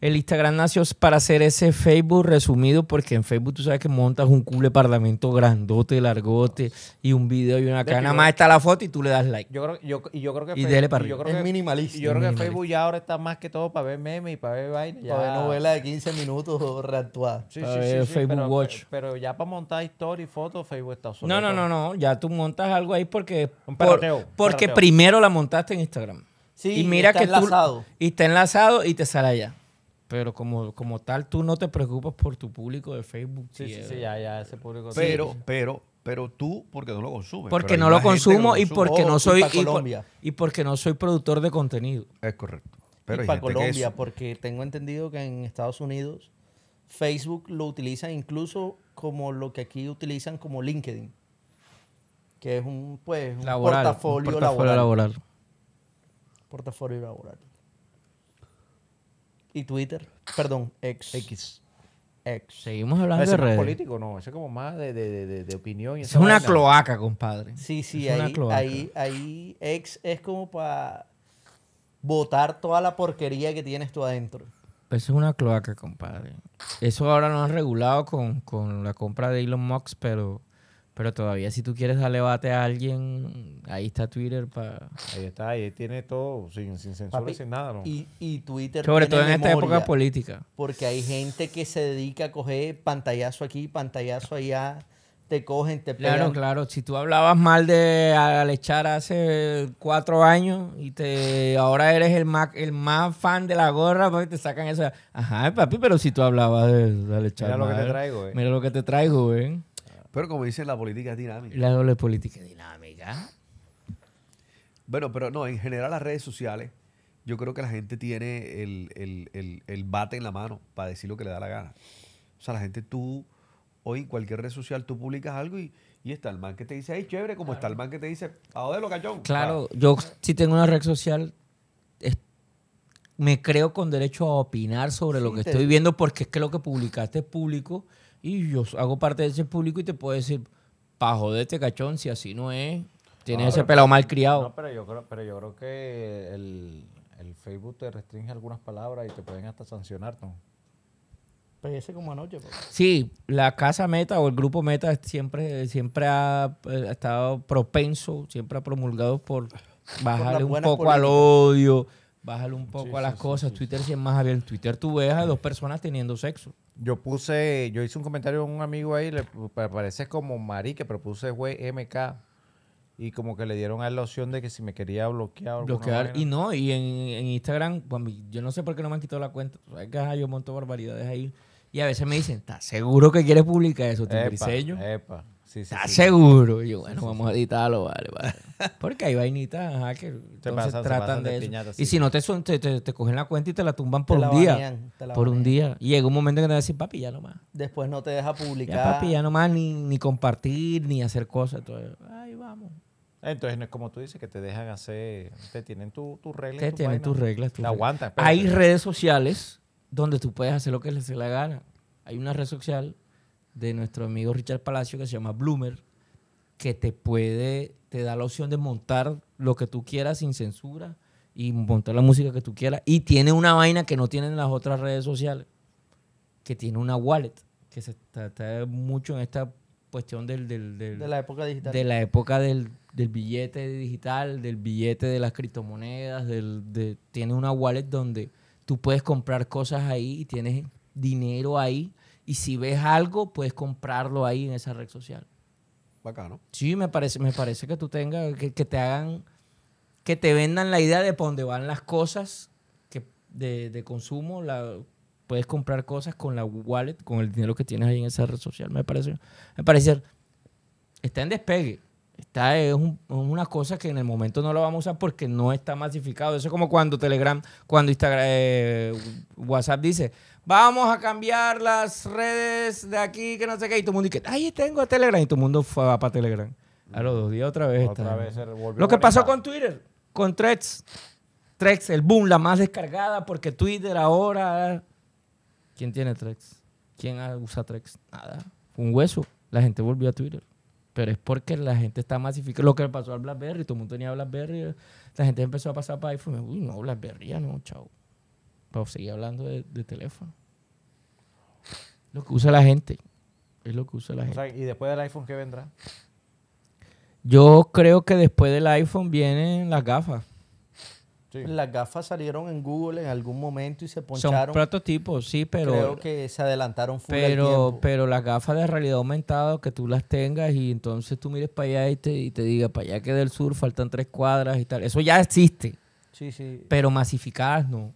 A: El Instagram nació para hacer ese Facebook resumido, porque en Facebook tú sabes que montas un cule parlamento grandote, largote, y un video y una cara. Nada más está la foto y tú le das like. Yo creo, yo, y yo creo que. es minimalista. Y yo creo que Facebook
B: ya ahora está más que todo para ver memes y para ver vainas. Para ver novelas de 15 minutos <laughs> reactuar. Sí, sí, Facebook pero, Watch. Pero ya para montar historia y fotos, Facebook está solo. No,
A: no, no, no. Ya tú montas algo ahí porque. porque primero la montaste en Instagram y mira está que enlazado. Tú, y está enlazado y te sale allá. Pero como, como tal, tú no te preocupas por tu público de Facebook. Sí, sí, ya, ya, ese público. Pero,
E: sí. pero, pero tú, porque no lo consumes. Porque no lo consumo, y porque
A: no oh, soy. Y, porque no soy productor de contenido. Es correcto. y para Colombia,
C: porque tengo entendido que en Estados Unidos Facebook lo utiliza incluso como lo que aquí utilizan como LinkedIn. Que es un, pues, un, portafolio, laboral portafolio laboral. Y Twitter, perdón, X. X. Seguimos hablando de redes. político,
B: no. es como más de, opinión. es una cloaca, compadre. Sí, sí, ahí, ahí,
C: ahí ex es como para votar toda la porquería que tienes tú
A: adentro. Eso pues es una cloaca, compadre. Eso ahora no han regulado con, con la compra de Elon Musk, pero pero todavía si tú quieres darle bate a alguien, ahí está Twitter para...
B: Ahí está, ahí tiene todo, sin, sin censura, sin nada. ¿no? Y, y, Twitter... Sobre
C: todo en esta
A: época política.
C: Porque hay gente que se dedica a coger pantallazo aquí, pantallazo allá, te cogen, te pegan. Claro, claro.
A: Si tú hablabas mal de Alechar hace cuatro años y te ahora eres el más, el más fan de la gorra, porque te sacan eso. Ajá, papi, pero si tú hablabas de Alechar... Mira lo que te traigo, eh. Mira lo que te traigo, Eh.
E: Pero como dicen, la política es dinámica. La doble política
A: dinámica.
E: Bueno, pero no, en general las redes sociales, yo creo que la gente tiene el, el, bate en la mano para decir lo que le da la gana. O sea, la gente tú, hoy en cualquier red social tú publicas algo y, y está el man que te dice, ¡ay, chévere, como está el man que te dice, de lo cachón?
A: Claro, ah. yo si tengo una red social, me creo con derecho a opinar sobre lo que estoy viendo porque es que lo que publicaste es público y yo hago parte de ese público y te puedo decir, pa' joderte, cachón, si así no es. Tienes ese pelado mal criado. No,
B: pero yo creo, pero yo creo que el, Facebook te restringe algunas palabras y te pueden hasta sancionar, ¿no? Parece pues como anoche. Pues.
A: Sí, la casa meta o el grupo meta siempre, siempre ha, eh, estado propenso, siempre ha promulgado por bajarle un poco al odio, bajarle un poco a las cosas. Twitter si es más abierto. Twitter tú ves a dos personas teniendo sexo yo puse, yo hice un comentario a un amigo
B: ahí, le parece como marique, pero puse güey MK. Y como que le dieron a la
A: opción de que si me quería bloquear. Bloquear. Y no, y en, Instagram, pues, yo no sé por qué no me han quitado la cuenta. Hay que Yo monto barbaridades ahí. Y a veces me dicen, ¿estás seguro que quieres publicar eso, te Epa, epa seguro? Y bueno, vamos a editarlo, vale, vale. <laughs> Porque hay vainitas ajá, que entonces tratan de, y si no te, te, cogen la cuenta y te la tumban por un día. por un día. Y llega un momento que te vas a decir, papi, ya nomás.
C: Después no te deja publicar. Ya, papi,
A: ya nomás ni, compartir, ni hacer cosas.
C: ahí vamos. Entonces, no es como tú
B: dices, que te dejan hacer, te tienen tus reglas. Te tienen tus reglas. Tu aguantas. Pues. Hay redes
A: sociales donde tú puedes hacer lo que les la gana. Hay una red social de nuestro amigo Richard Palacio que se llama Bloomer, que te puede, te da la opción de montar lo que tú quieras sin censura y montar la música que tú quieras. Y tiene una vaina que no tienen las otras redes sociales, que tiene una wallet, que se trata mucho en esta cuestión del, de la época digital. De la época del, billete digital, del billete de las criptomonedas, del, de, tiene una wallet donde tú puedes comprar cosas ahí y tienes dinero ahí y si ves algo, puedes comprarlo ahí en esa red social. Bacano. Sí, me parece, me parece que tú tengas, que, te hagan, que te vendan la idea de por dónde van las cosas que de, consumo, la, puedes comprar cosas con la wallet, con el dinero que tienes ahí en esa red social. Me parece, me parece, está en despegue. Está, es, una cosa que en el momento no la vamos a usar porque no está masificado. Eso es como cuando Telegram, cuando Instagram, eh, WhatsApp dice, Vamos a cambiar las redes de aquí, que no sé qué. Y todo el mundo dice, ahí tengo a Telegram. Y todo el mundo fue para Telegram. A los dos días otra vez. Otra vez Lo que pasó con Twitter, con Threads. Threads, el boom, la más descargada, porque Twitter ahora... ¿Quién tiene Threads? ¿Quién usa Threads? Nada. Un hueso. La gente volvió a Twitter. Pero es porque la gente está masificada. Lo que pasó al BlackBerry, todo el mundo tenía BlackBerry. La gente empezó a pasar para iPhone. Uy, no, BlackBerry no, chao seguía hablando de, teléfono. Lo que usa la gente. Es lo que usa la gente.
C: ¿Y después del iPhone qué vendrá?
A: Yo creo que después del iPhone vienen las gafas.
C: Las gafas salieron en Google en algún momento y se poncharon. Son
A: prototipos, sí, pero. Creo
C: que se adelantaron pero,
A: pero las gafas de realidad aumentada, que tú las tengas y entonces tú mires para allá y te, y te diga, para allá que del sur faltan tres cuadras y tal. Eso ya existe. Sí, sí. Pero masificadas no.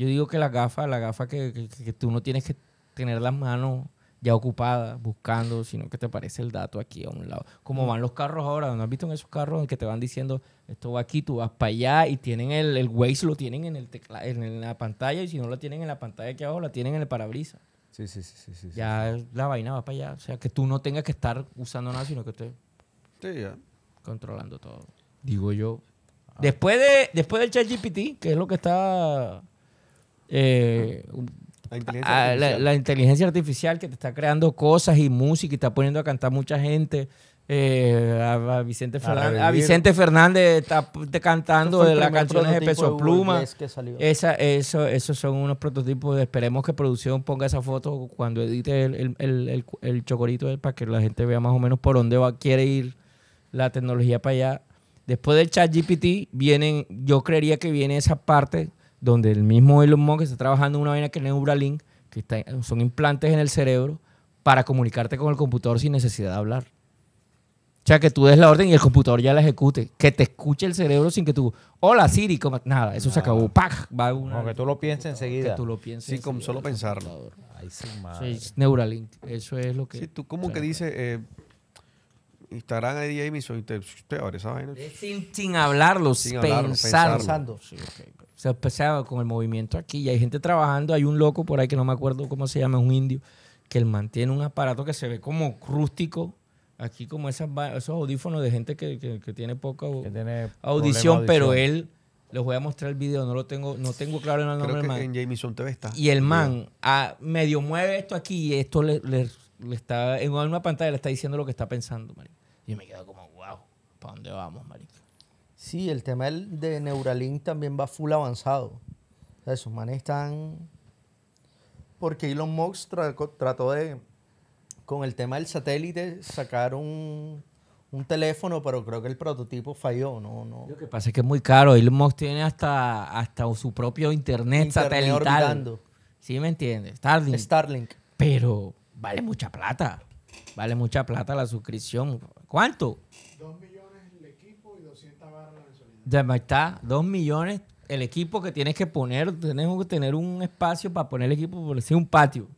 A: Yo digo que la gafa, la gafa que, tú no tienes que tener las manos ya ocupadas buscando, sino que te aparece el dato aquí a un lado. Como van los carros ahora, ¿no has visto en esos carros en que te van diciendo esto va aquí, tú vas para allá y tienen el, el Waze, lo tienen en, el en la pantalla y si no lo tienen en la pantalla aquí abajo, la tienen en el parabrisas. Sí, sí, sí, sí, ya la vaina va para allá. O sea, que tú no tengas que estar usando nada, sino que estés controlando todo. Digo yo. Después, de, después del ChatGPT, que es lo que está eh,
D: la, inteligencia
A: artificial que te está creando cosas y música y está poniendo a cantar mucha gente. Eh, a, Vicente Fernández, a, está cantando de las canciones de Peso Pluma. Esa, eso, esos son unos prototipos. esperemos que producción ponga esa foto cuando edite el, el, el, chocorito para que la gente vea más o menos por dónde va, quiere ir la tecnología para allá. Después del chat GPT vienen, yo creería que viene esa parte donde el mismo Elon Musk está trabajando en una vaina que es Neuralink, que son implantes en el cerebro para comunicarte con el computador sin necesidad de hablar. O sea, que tú des la orden y el computador ya la ejecute. Que te escuche el cerebro sin que tú, hola Siri, nada, eso se acabó. ¡Pac! Va tú lo pienses enseguida. Que tú
E: lo pienses. Sí, como solo pensarlo. Ay, sí, Neuralink,
A: eso es lo que... Sí, tú como que
E: dices, eh, Instagram ahí Jameson esa vaina.
A: Sin, sin hablarlo, sin pensando. Se empezaba pues, con el movimiento aquí y hay gente trabajando. Hay un loco por ahí que no me acuerdo cómo se llama, un indio, que él mantiene un aparato que se ve como rústico. Aquí como esas, esos audífonos de gente que, tiene poca audición, pero él... Les voy a mostrar el video, no lo tengo, no tengo claro el nombre del man. En Jameson TV está. Y el man a, ah, medio mueve esto aquí y esto le, está en una pantalla le está diciendo lo que está pensando, y me quedo como, wow, ¿para dónde vamos, marica?
C: Sí, el tema de Neuralink también va full avanzado. O esos manes están... Porque Elon Musk trató de, con el tema del satélite, sacar un, teléfono, pero creo que el prototipo falló, no, no.
A: Lo que pasa es que es muy caro. Elon Musk tiene hasta, hasta su propio internet, satelital. Sí, me entiendes. Starlink. Starlink. Pero vale mucha plata. Vale mucha plata la suscripción. ¿Cuánto?
D: Dos millones el equipo y 200 barras la mensualidad.
A: Ya está, dos millones el equipo que tienes que poner. Tienes que tener un espacio para poner el equipo, por decir, un patio.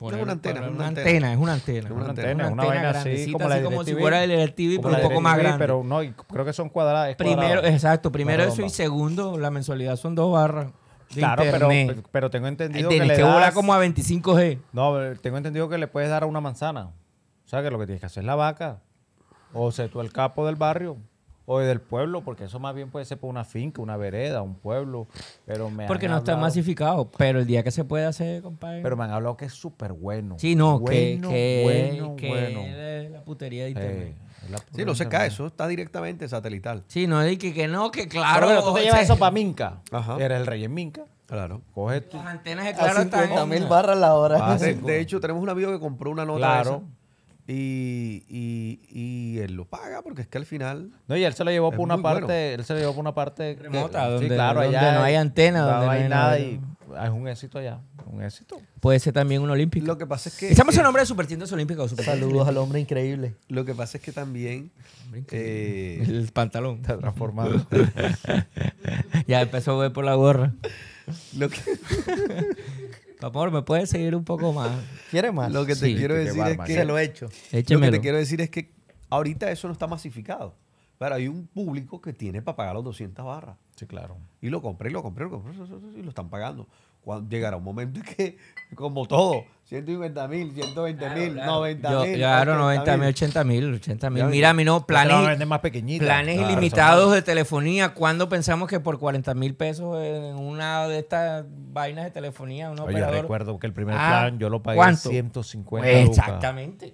D: es una antena, una, una antena, es una
A: antena. Una, una antena, una así como, la como si fuera el tv pero un poco más grande. Pero no, creo que son cuadradas. Primero, exacto, primero eso y segundo, la mensualidad son dos barras. Claro, pero, pero, tengo entendido que le que como a 25G. No, eh, tengo entendido que le puedes dar a una
B: manzana. O sea, que lo que tienes que hacer es la vaca. O sea, tú el capo del barrio o del pueblo, porque eso más bien puede ser por una finca, una vereda, un pueblo. Pero porque no está
A: masificado, pero el día que se puede hacer, compadre. Pero me han hablado que es súper bueno. Sí, no, que, que, bueno, que la putería de internet. Sí, no sé cae,
E: eso está directamente
A: satelital. Sí, no es que, que no, que claro. Pero, tú te llevas eso para Minca. Ajá. Eres el rey en Minca. Claro. Coge tú. Las antenas de claro están. mil barras la hora. Ah, de,
E: hecho, tenemos un amigo que compró una nota. Claro. Y, y, y, él lo paga porque es que al final. No, y él se lo
B: llevó por una parte. Él se lo llevó por una parte remota. donde, sí, claro, donde no hay antena, donde no, hay nada. Y es un éxito allá
A: un éxito. Puede ser también un olímpico. Lo que pasa es que. Estamos en eh, nombre de Supertiendas Olímpicas. Saludos al hombre increíble. Lo que pasa es que también. Eh, el pantalón. Está transformado. <laughs> ya empezó a ver por la gorra. Lo <laughs> ¿me puedes seguir un poco más? ¿Quieres más? Lo que te quiero decir es que... lo he hecho. Lo que te
E: quiero decir es que ahorita eso no está masificado. Pero hay un público que tiene para pagar los 200 barras. Sí, claro. Y lo compré, lo compré, y lo compré, y lo están pagando llegará un momento que, <laughs> como todo, 150 mil, 120 mil, 90 mil. claro, 90 mil, 80 mil, 80 mil. Mira, mi no, planes, más ilimitados
A: de telefonía. ¿Cuándo pensamos que por 40 mil pesos en una de estas vainas de telefonía, un operador... Yo recuerdo que el primer ah, plan yo lo pagué 150 pues, Exactamente.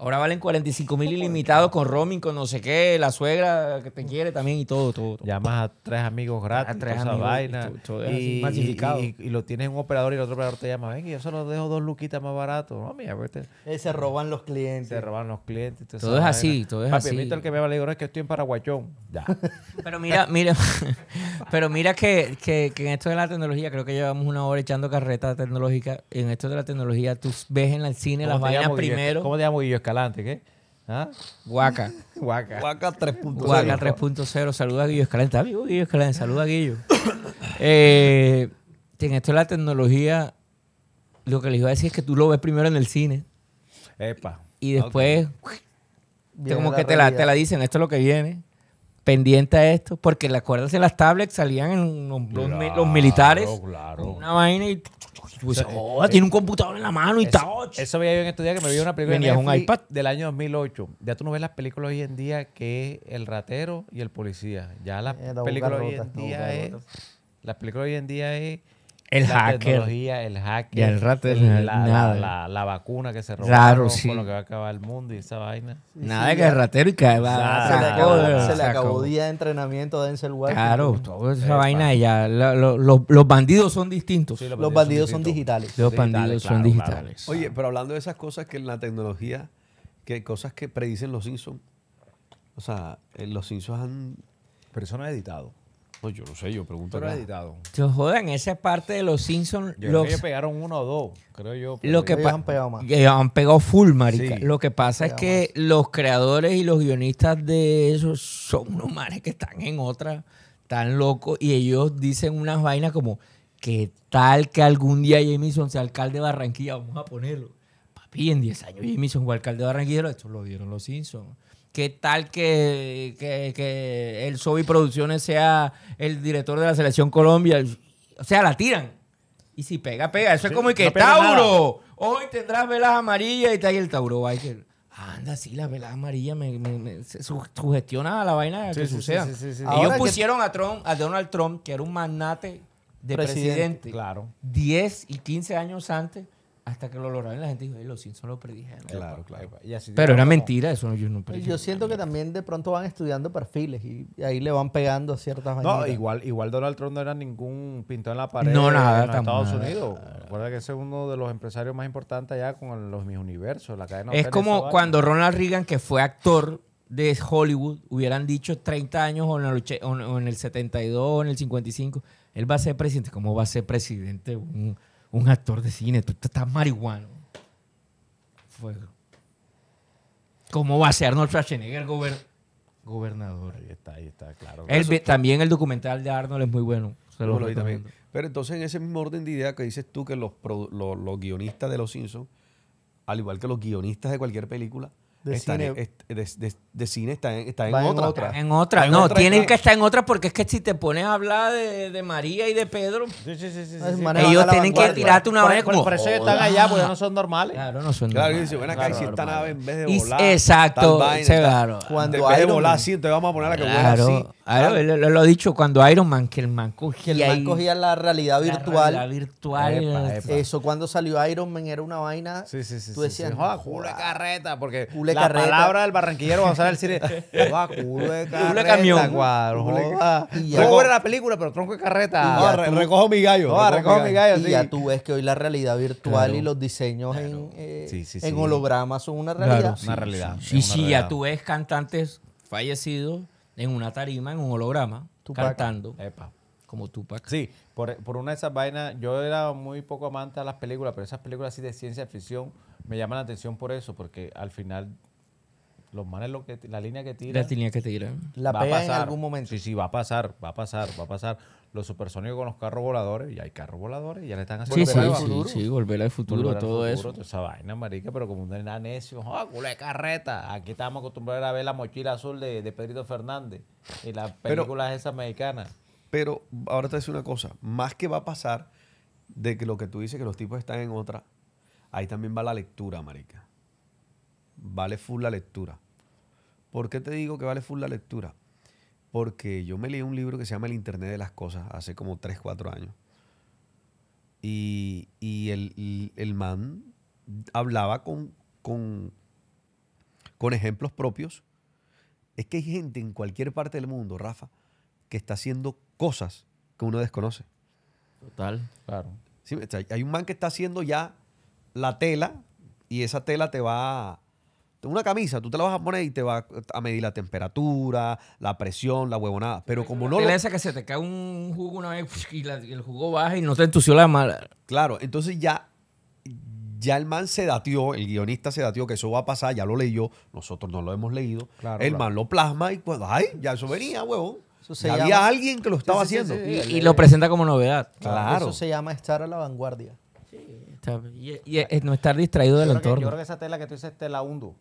A: Ahora valen 45 mil ilimitados con roaming, con no sé qué, la suegra que te quiere también y todo, todo. Llamas a tres amigos gratis, a tres esa vaina. Y,
B: lo tienes un operador y el otro operador te llama, ven, yo solo dejo dos luquitas más barato. No, eh, se roban
A: los clientes. Se roban los clientes. Todo es así, todo es así. Papi, el que me vale, no, es que estoy en Paraguayón. Ya. <laughs> pero mira, mira, <laughs> pero mira que, en esto de la tecnología, creo que llevamos una hora echando carreta tecnológica. En esto de la tecnología, tú ves en el cine las vainas primero. ¿Cómo te llamo yo? Escalante, ¿qué? ¿Ah? Guaca. Guaca. 3.0. Guaca 3.0. Saluda a Guillo Escalante. Amigo ah, Guillo Escalante, saluda a Guillo. Eh, en esto de la tecnología, lo que les iba a decir es que tú lo ves primero en el cine.
B: Y después,
A: te como que te la, dicen, esto es lo que viene. Pendiente a esto, porque acuerdas en las tablets salían en los, militares. Claro. Una vaina y pues, oh, eh, tiene un computador en la mano y está Eso veía yo en estos días que me vi una película Venía un iPad.
B: del año 2008. Ya tú no ves las películas hoy en día que es el ratero y el policía. Ya las eh, películas hoy en día es... Las películas hoy en día es el la hacker. tecnología, el hacker. Y la, La, la, vacuna que se robó claro, sí. con lo que
C: va a acabar el mundo y esa vaina.
B: nada de que el ratero y se, le
A: acabó,
C: día de entrenamiento de Denzel Washington. Claro, toda
A: esa vaina ya. los bandidos son distintos. los bandidos, son, digitales. Los bandidos son digitales.
C: Oye, pero hablando de esas cosas que en
E: la tecnología, que cosas que predicen los Simpsons, o sea, eh, los Simpsons han... Pero eso no editado. Pues yo lo sé, yo pregunto. Pero
A: Se jodan, esa es parte de los Simpsons. Yo que pegaron uno o dos, creo yo. Lo que han pegado más. Ellos han pegado full, marica. lo que pasa es que los creadores y los guionistas de esos son unos mares que están en otra, tan locos, y ellos dicen unas vainas como, ¿qué tal que algún día Jameson sea alcalde de Barranquilla? Vamos a ponerlo. Papi, en 10 años Jameson fue alcalde de Barranquilla, esto lo dieron los Simpsons. ¿Qué tal que, que, que el Sobi Producciones sea el director de la Selección Colombia? O sea, la tiran. Y si pega, pega. Eso es como el que Tauro. Hoy tendrás velas amarillas y está ahí el Tauro Biker. Anda, sí, las velas amarillas me, me, a la vaina sí, que suceda. Ellos pusieron a Trump, a Donald Trump, que era un magnate de presidente, claro. 10 y 15 años antes hasta que lo lograron, la gente dijo, los Simpsons lo predijeron. Claro, claro. Pero era mentira, eso
C: yo
B: no
A: Yo
C: siento que también de pronto van estudiando perfiles y, ahí le van pegando a ciertas No, igual,
B: igual Donald Trump no era ningún pintor en la pared no, nada, en Estados Unidos. Recuerda que ese es uno de los empresarios más importantes allá con los mis universos, la Es como cuando Ronald
A: Reagan, que fue actor de Hollywood, hubieran dicho 30 años o en el, 72 en el 55, él va a ser presidente. ¿Cómo va a ser presidente? Un un actor de cine, tú estás marihuano. Fuego. ¿Cómo va a ser Arnold Schwarzenegger gobernador? Ahí está, ahí está, claro. también el documental de Arnold es muy bueno. Se lo
E: Pero entonces en ese mismo orden de idea que dices tú que los, los, los guionistas de Los Simpsons, al igual que los guionistas de cualquier película, de cine. está en, está en otra. otra. En otra. no, tienen
A: que estar en otra porque es que si te pones a hablar de, de María y de Pedro,
D: ellos tienen que tirarte una vez como. Por, eso ellos están allá porque no son normales. Claro, no son
E: normales. Claro, ven
C: acá y si esta en vez de volar. exacto. claro.
A: Cuando en vez volar así,
E: entonces vamos a poner la que
C: Claro, así.
A: lo, he dicho cuando Iron Man, que el man cogía, cogía
C: la realidad virtual. La virtual. Eso, cuando salió Iron Man era una vaina. Sí, sí, sí. Tú decías, joder, carreta, porque la palabra del barranquillero vamos <laughs> decir, va, culo de carreta. Culo de camión. Cuadro,
B: la película, pero tronco de carreta. recojo
C: mi gallo. Y ya tú ves que hoy la realidad virtual y los diseños en, eh, holograma son una realidad. una realidad. Y si ya
A: tú ves cantantes fallecidos en una tarima, en un holograma, cantando. Epa. Como Tupac. Sí, por, por una de esas
B: vainas, yo era muy poco amante a las películas, pero esas películas así de ciencia ficción me llama la atención por eso, porque al final los manes lo que la línea que tira La línea que tiran. La va a pasar. en algún momento. Sí, sí, va a pasar, va a pasar, va a pasar. Los supersónicos con los carros voladores, y hay carros voladores, y ya le están haciendo. Sí, sí, sí, sí, volver al futuro, todo eso. esa vaina, marica, pero como un necio, ¡ah, de carreta! Aquí estamos acostumbrados a ver la mochila azul de, de Pedrito Fernández y las películas esas mexicanas.
E: Pero ahora te voy una cosa, más que va a pasar de que lo que tú dices, que los tipos están en otra, ahí también va la lectura, marica. Vale full la lectura. ¿Por qué te digo que vale full la lectura? Porque yo me leí un libro que se llama El Internet de las Cosas hace como 3, 4 años. Y, y el, man hablaba con, con, con ejemplos propios. Es que hay gente en cualquier parte del mundo, Rafa, que está haciendo cosas que uno desconoce. Total, claro. hay un man que está haciendo ya la tela y esa tela te va una camisa, tú te la vas a poner y te va a medir la temperatura, la presión, la huevonada. Pero como no. La esa
A: que se te cae un jugo una vez y, el jugo baja y no te
E: entusió la Claro, entonces ya, ya el man se datió, el guionista se datió que eso va a pasar, ya lo leyó, nosotros no lo hemos leído. el man lo plasma y pues, ay, ya eso venía, huevón. Había alguien que lo estaba haciendo. Y,
C: y, lo presenta como novedad. Claro. Eso se llama estar a la vanguardia. Y, no estar distraído del entorno. yo creo que esa tela que tú dices es tela hundo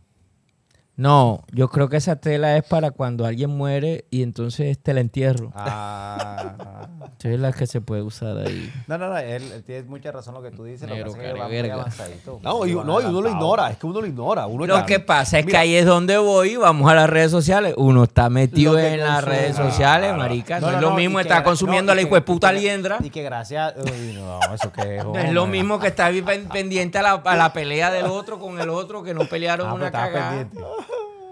A: no, yo creo que esa tela es para cuando alguien muere y entonces te la entierro. Ah. <laughs> esa es la que se puede usar ahí.
B: No, no, no, él, tiene mucha razón lo que tú dices. lo que va No, y, no, y uno lo ignora,
E: es que uno lo
A: ignora. lo que pasa es que ahí es donde voy, vamos a las redes sociales. Uno está metido en las redes sociales, marica. No, es lo mismo estar consumiendo la hijo puta liendra. Y que gracias. no, eso que es. Es lo mismo que estar pendiente a la, a la pelea del otro con el otro que no pelearon ah, una pues cagada.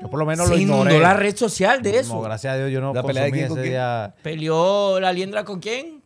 B: Yo por lo menos lo ignoré. inundó la red social de eso. No, gracias a Dios yo no la pelea de ese día.
A: ¿Peleó la liendra con quién?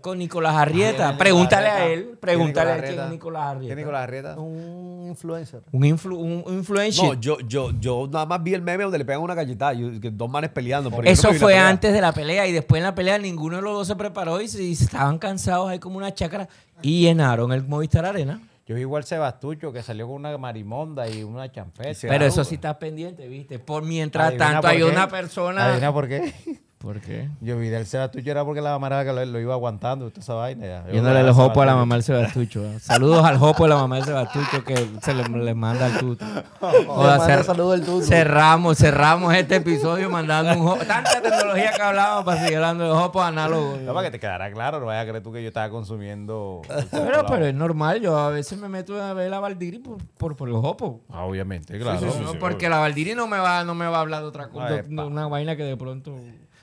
A: Con Nicolás Arrieta. Ah, pregúntale a él. Pregúntale a quién es Nicolás Arrieta. Nicolás Arrieta? Un influencer.
B: Un, influ
E: influencer. No, yo, yo, yo nada más vi el meme donde le pegan una galletada. dos manes peleando.
A: Eso <laughs> fue antes de la pelea. Y después en la pelea ninguno de los dos se preparó y, se, estaban cansados ahí como una chácara. Y llenaron el Movistar Arena. Yo igual Sebastucho que salió con una marimonda y una champeta. Pero eso sí está pendiente, ¿viste? Por mientras tanto hay una persona. por qué?
B: <laughs> ¿Por qué? Yo vi el Sebastucho era porque la mamá lo, iba aguantando, toda esa vaina. Ya.
D: el hopo a la mamá del Sebastucho. ¿eh?
A: Saludos al hopo de la mamá del Sebastucho que se le, manda al tuto. <laughs> o saludo el tuto. Cerramos, cerramos este episodio mandando un hopo.
B: Tanta tecnología que hablábamos para seguir hablando de hopos análogo. No, para que te quedara claro, no vayas a creer tú que yo estaba consumiendo.
A: Pero, pero es normal, yo a veces me meto a ver la Valdiri por, por, los hopos. Ah, obviamente, claro. porque la Valdiri no me va, no me va a hablar de otra ah, cosa, una vaina que de pronto.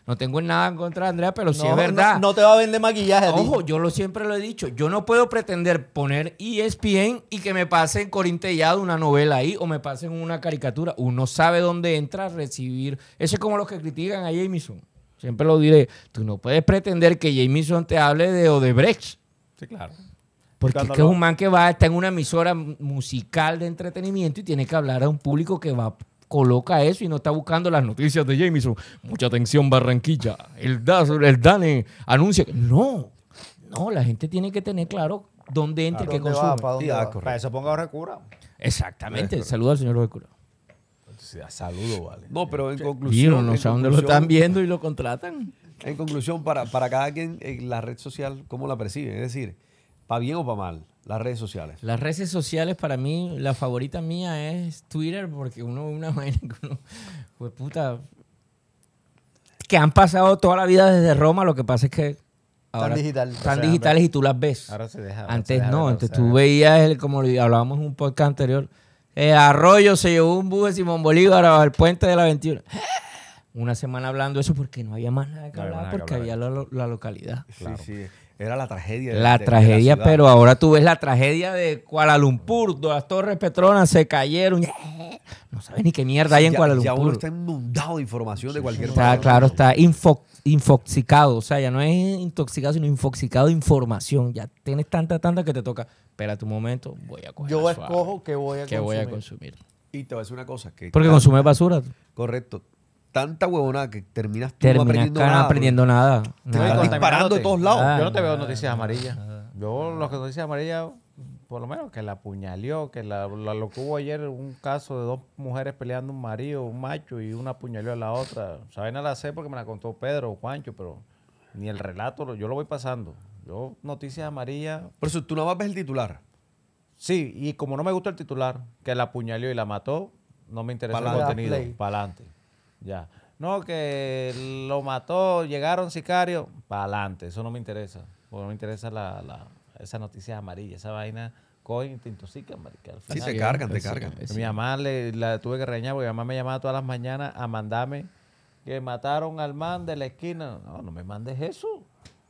A: No tengo nada en contra de Andrea, pero sí es verdad. No, te va a vender maquillaje. Ojo, yo lo siempre lo he dicho. Yo no puedo pretender poner ESPN y que me pasen corintellado una novela ahí o me pasen una caricatura. Uno sabe dónde entra a recibir. Eso es como los que critican a Jameson. Siempre lo diré. Tú no puedes pretender que Jameson te hable de Odebrecht.
D: Sí, claro. Porque es, que es un
A: man que va, está en una emisora musical de entretenimiento y tiene que hablar a un público que va coloca eso y no está buscando las noticias de Jameson. Mucha atención, Barranquilla. El, el DANE anuncia. No, no, la gente tiene que tener claro dónde entra y qué consume. Ah, para, eso ponga Recura. Exactamente. Saluda al señor Recura.
B: Ah, Saludo, vale.
A: No, pero en conclusión. no, no dónde lo están
E: viendo y lo contratan. En conclusión, para, cada quien en eh, la red social, ¿cómo la perciben? Es decir, para bien o para mal. Las redes sociales.
A: Las redes sociales para mí, la favorita mía es Twitter porque uno una <laughs> vaina que uno, pues puta, que han pasado toda la vida desde Roma, lo que pasa es que ahora están, digitales y tú las ves. Ahora se deja. Antes no, antes tú veías, el, como hablábamos en un podcast anterior, Arroyo se llevó un bus de Simón Bolívar al puente de la aventura. Una semana hablando eso porque no había más nada que hablar, porque había la, localidad. Sí, sí. Era la tragedia. la tragedia, pero ahora tú ves la tragedia de Kuala Lumpur, donde las torres Petronas se cayeron. No sabes ni qué mierda hay en Kuala Lumpur. Ya uno está
E: inundado de información de cualquier está, Claro,
A: está info, infoxicado. O sea, ya no es intoxicado, sino infoxicado de información. Ya tienes tanta, tanta que te toca. Espera tu momento, voy a coger Yo escojo que voy a que consumir. voy a
E: consumir. Y te voy a decir una cosa. que Porque consumes basura. Correcto tanta huevona que terminas tú no aprendiendo, nada, aprendiendo nada. disparando de todos lados. Yo no te ah. veo
B: noticias amarillas. Yo que noticias amarillas, por lo menos que la apuñaleó, que la, lo que hubo ayer, un caso de dos mujeres peleando un marido, un macho, y una apuñaleó a la otra. Saben a la sé porque me la contó Pedro o Juancho, pero ni el relato, yo lo voy pasando. Yo, noticias amarillas. Por eso tú no vas a ver el titular. Sí, y como no me gusta el titular, que la apuñaleó y la mató, no me interesa el contenido. Para adelante. Ya. No, que lo mató, llegaron sicarios, para adelante. Eso no me interesa. Porque no me interesa la, la, esa noticia amarilla, esa vaina coin te intoxican, sí, se cargan, te cargan. Eh, mi mamá le, la tuve que reñar porque mi mamá me llamaba todas las mañanas a mandarme que mataron al man de la esquina. No, no me mandes eso.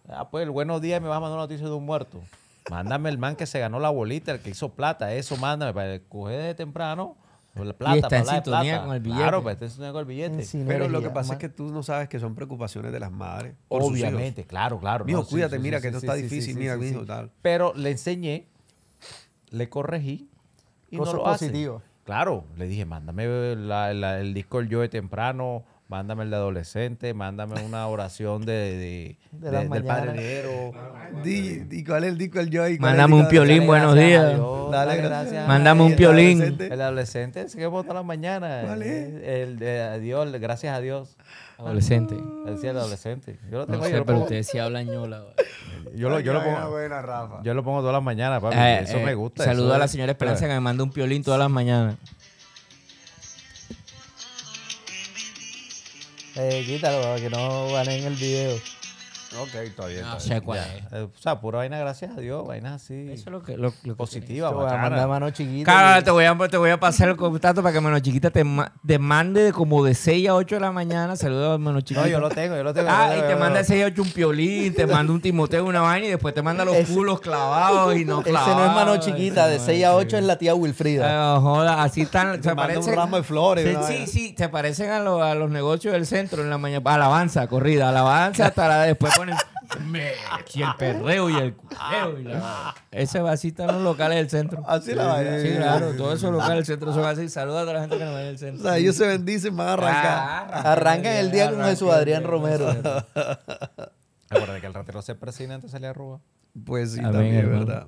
B: Ah, pues el buenos días me vas a mandar una noticia de un muerto. Mándame el man que se ganó la bolita, el que hizo plata. Eso mándame para coger desde temprano con la plata, y está en sintonía con el billete. Claro, pues está en sintonía con el billete. Pero lo que pasa es que tú
A: no
E: sabes que son preocupaciones de las madres. Obviamente, claro, claro. Mijo, cuídate, mira, que esto está difícil, mira, mijo,
B: Pero le enseñé, le corregí
E: y no lo hace.
B: Claro, le dije, mándame la, el Discord yo de temprano, mándame el de adolescente, mándame una oración de, de, <laughs> del Padre ¿Y cuál es el disco el Joy? Mándame un piolín, buenos días. Dale, gracias. Mándame un piolín. El adolescente que que todas las mañanas. ¿Cuál es? El de Dios, gracias a Dios. Adolescente.
A: El el adolescente.
B: Yo lo tengo no sé, yo pero ustedes sí hablan ñola. Yo lo, yo, lo pongo,
A: yo lo pongo todas las mañanas, eh, eso eh, me gusta. Saludo a la señora Esperanza eh. que me manda un piolín todas las mañanas.
B: Eh, quítalo para que no en el video. Ok, está bien. Eh, o sea, pura vaina, gracias a Dios, vaina así. Eso es lo que. Lo, positivo positiva, que a mano chiquita. claro te voy, a,
A: te voy a pasar el contacto para que mano chiquita te, mande como de 6 a 8 de la mañana. Saludos a mano chiquita. No, yo lo tengo, yo lo tengo. Ah, y te manda de 6 a 8 un piolín, te manda un timoteo, una vaina y después te manda los pulos culos clavados y no clavados. <laughs> Ese no es mano chiquita, de 6 a 8 es la tía Wilfrida. Eh, joda, así están. Se parecen. Un ramo de flores. sí, sí, se parecen a, a los negocios del centro en la mañana. Alabanza, corrida, alabanza, estará después y el perreo y el culeo. Y la... Ese vasito los locales del centro. Así la va Sí, claro, todos esos locales del centro son así. Saluda a toda la
D: gente que nos ve del centro. O sea, ellos se bendicen, más a arrancar. Ah, Arrancan el día con
C: su Adrián Romero. Acuérdate que el ratero se persigue antes de salir a
B: Pues sí, también, es ¿verdad?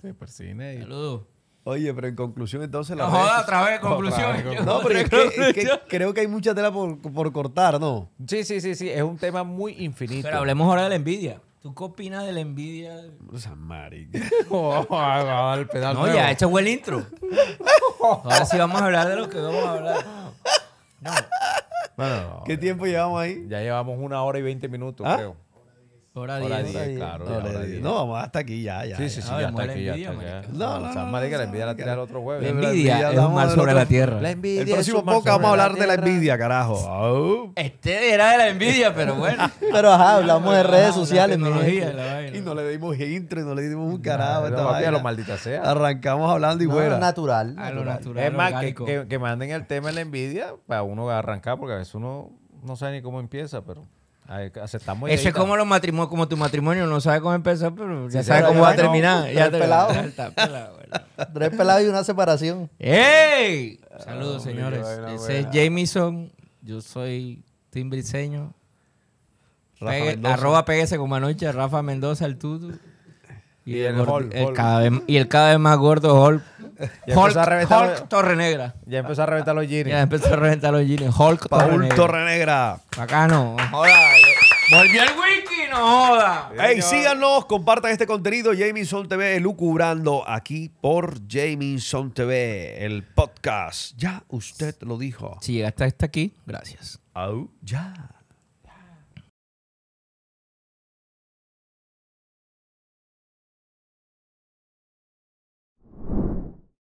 B: Se persigue y... Saludos. Oye, pero en
E: conclusión, entonces la. No, joda,
A: otra
B: vez, <laughs> conclusión. <laughs> No, pero es que,
E: creo que hay mucha tela por, por, cortar, ¿no?
B: Sí, sí, sí, sí. Es un tema muy infinito. Pero hablemos ahora de la envidia.
A: ¿Tú qué opinas de la envidia? O sea, madre...
B: no, ya, este fue el intro.
A: <laughs>
D: Ahora sí vamos a hablar de lo que vamos a hablar. No.
B: Bueno, ¿Qué tiempo llevamos ahí? Ya llevamos una hora y veinte minutos, ah. creo. Hora claro. No, vamos
E: hasta aquí ya, ya. Sí, sí, sí, No, no, no. la envidia la otro jueves. La envidia es un mal sobre la tierra. envidia El próximo poco vamos a hablar de la envidia, carajo.
A: Este era de la envidia, pero bueno. <laughs> Pero ajá, hablamos de redes sociales. Y
E: no le dimos intro, no le dimos un carajo. A lo maldita sea. Arrancamos hablando y fuera. natural. A lo natural. Es
B: más, que manden el tema de la envidia para uno arrancar, porque a veces uno no sabe ni cómo empieza, pero... Ese es como los
A: matrimonios, como tu matrimonio, no sabes cómo empezar pero ya sabes cómo va a terminar. tres
C: <laughs> tres pelados y una
B: separación.
A: ¡Ey! Saludos, ah, señores. Ese es Jamison, Yo soy Tim Briseño. arroba pégase como anoche Rafa Mendoza, el tutu. Y, el, Cada vez, y el cada vez más gordo Hulk. Hulk, Torre Negra. Ya empezó a reventar los jeans. Ya empezó a reventar los jeans. Hulk Paul Torre Negra. acá no Bacano.
E: Joda. Volvió el wiki, no joda. Hey, síganos, compartan este contenido. Jamison TV, lucubrando aquí por Jamison TV, el podcast. Ya usted lo dijo. Si llegaste hasta aquí, gracias. Au,
A: ya.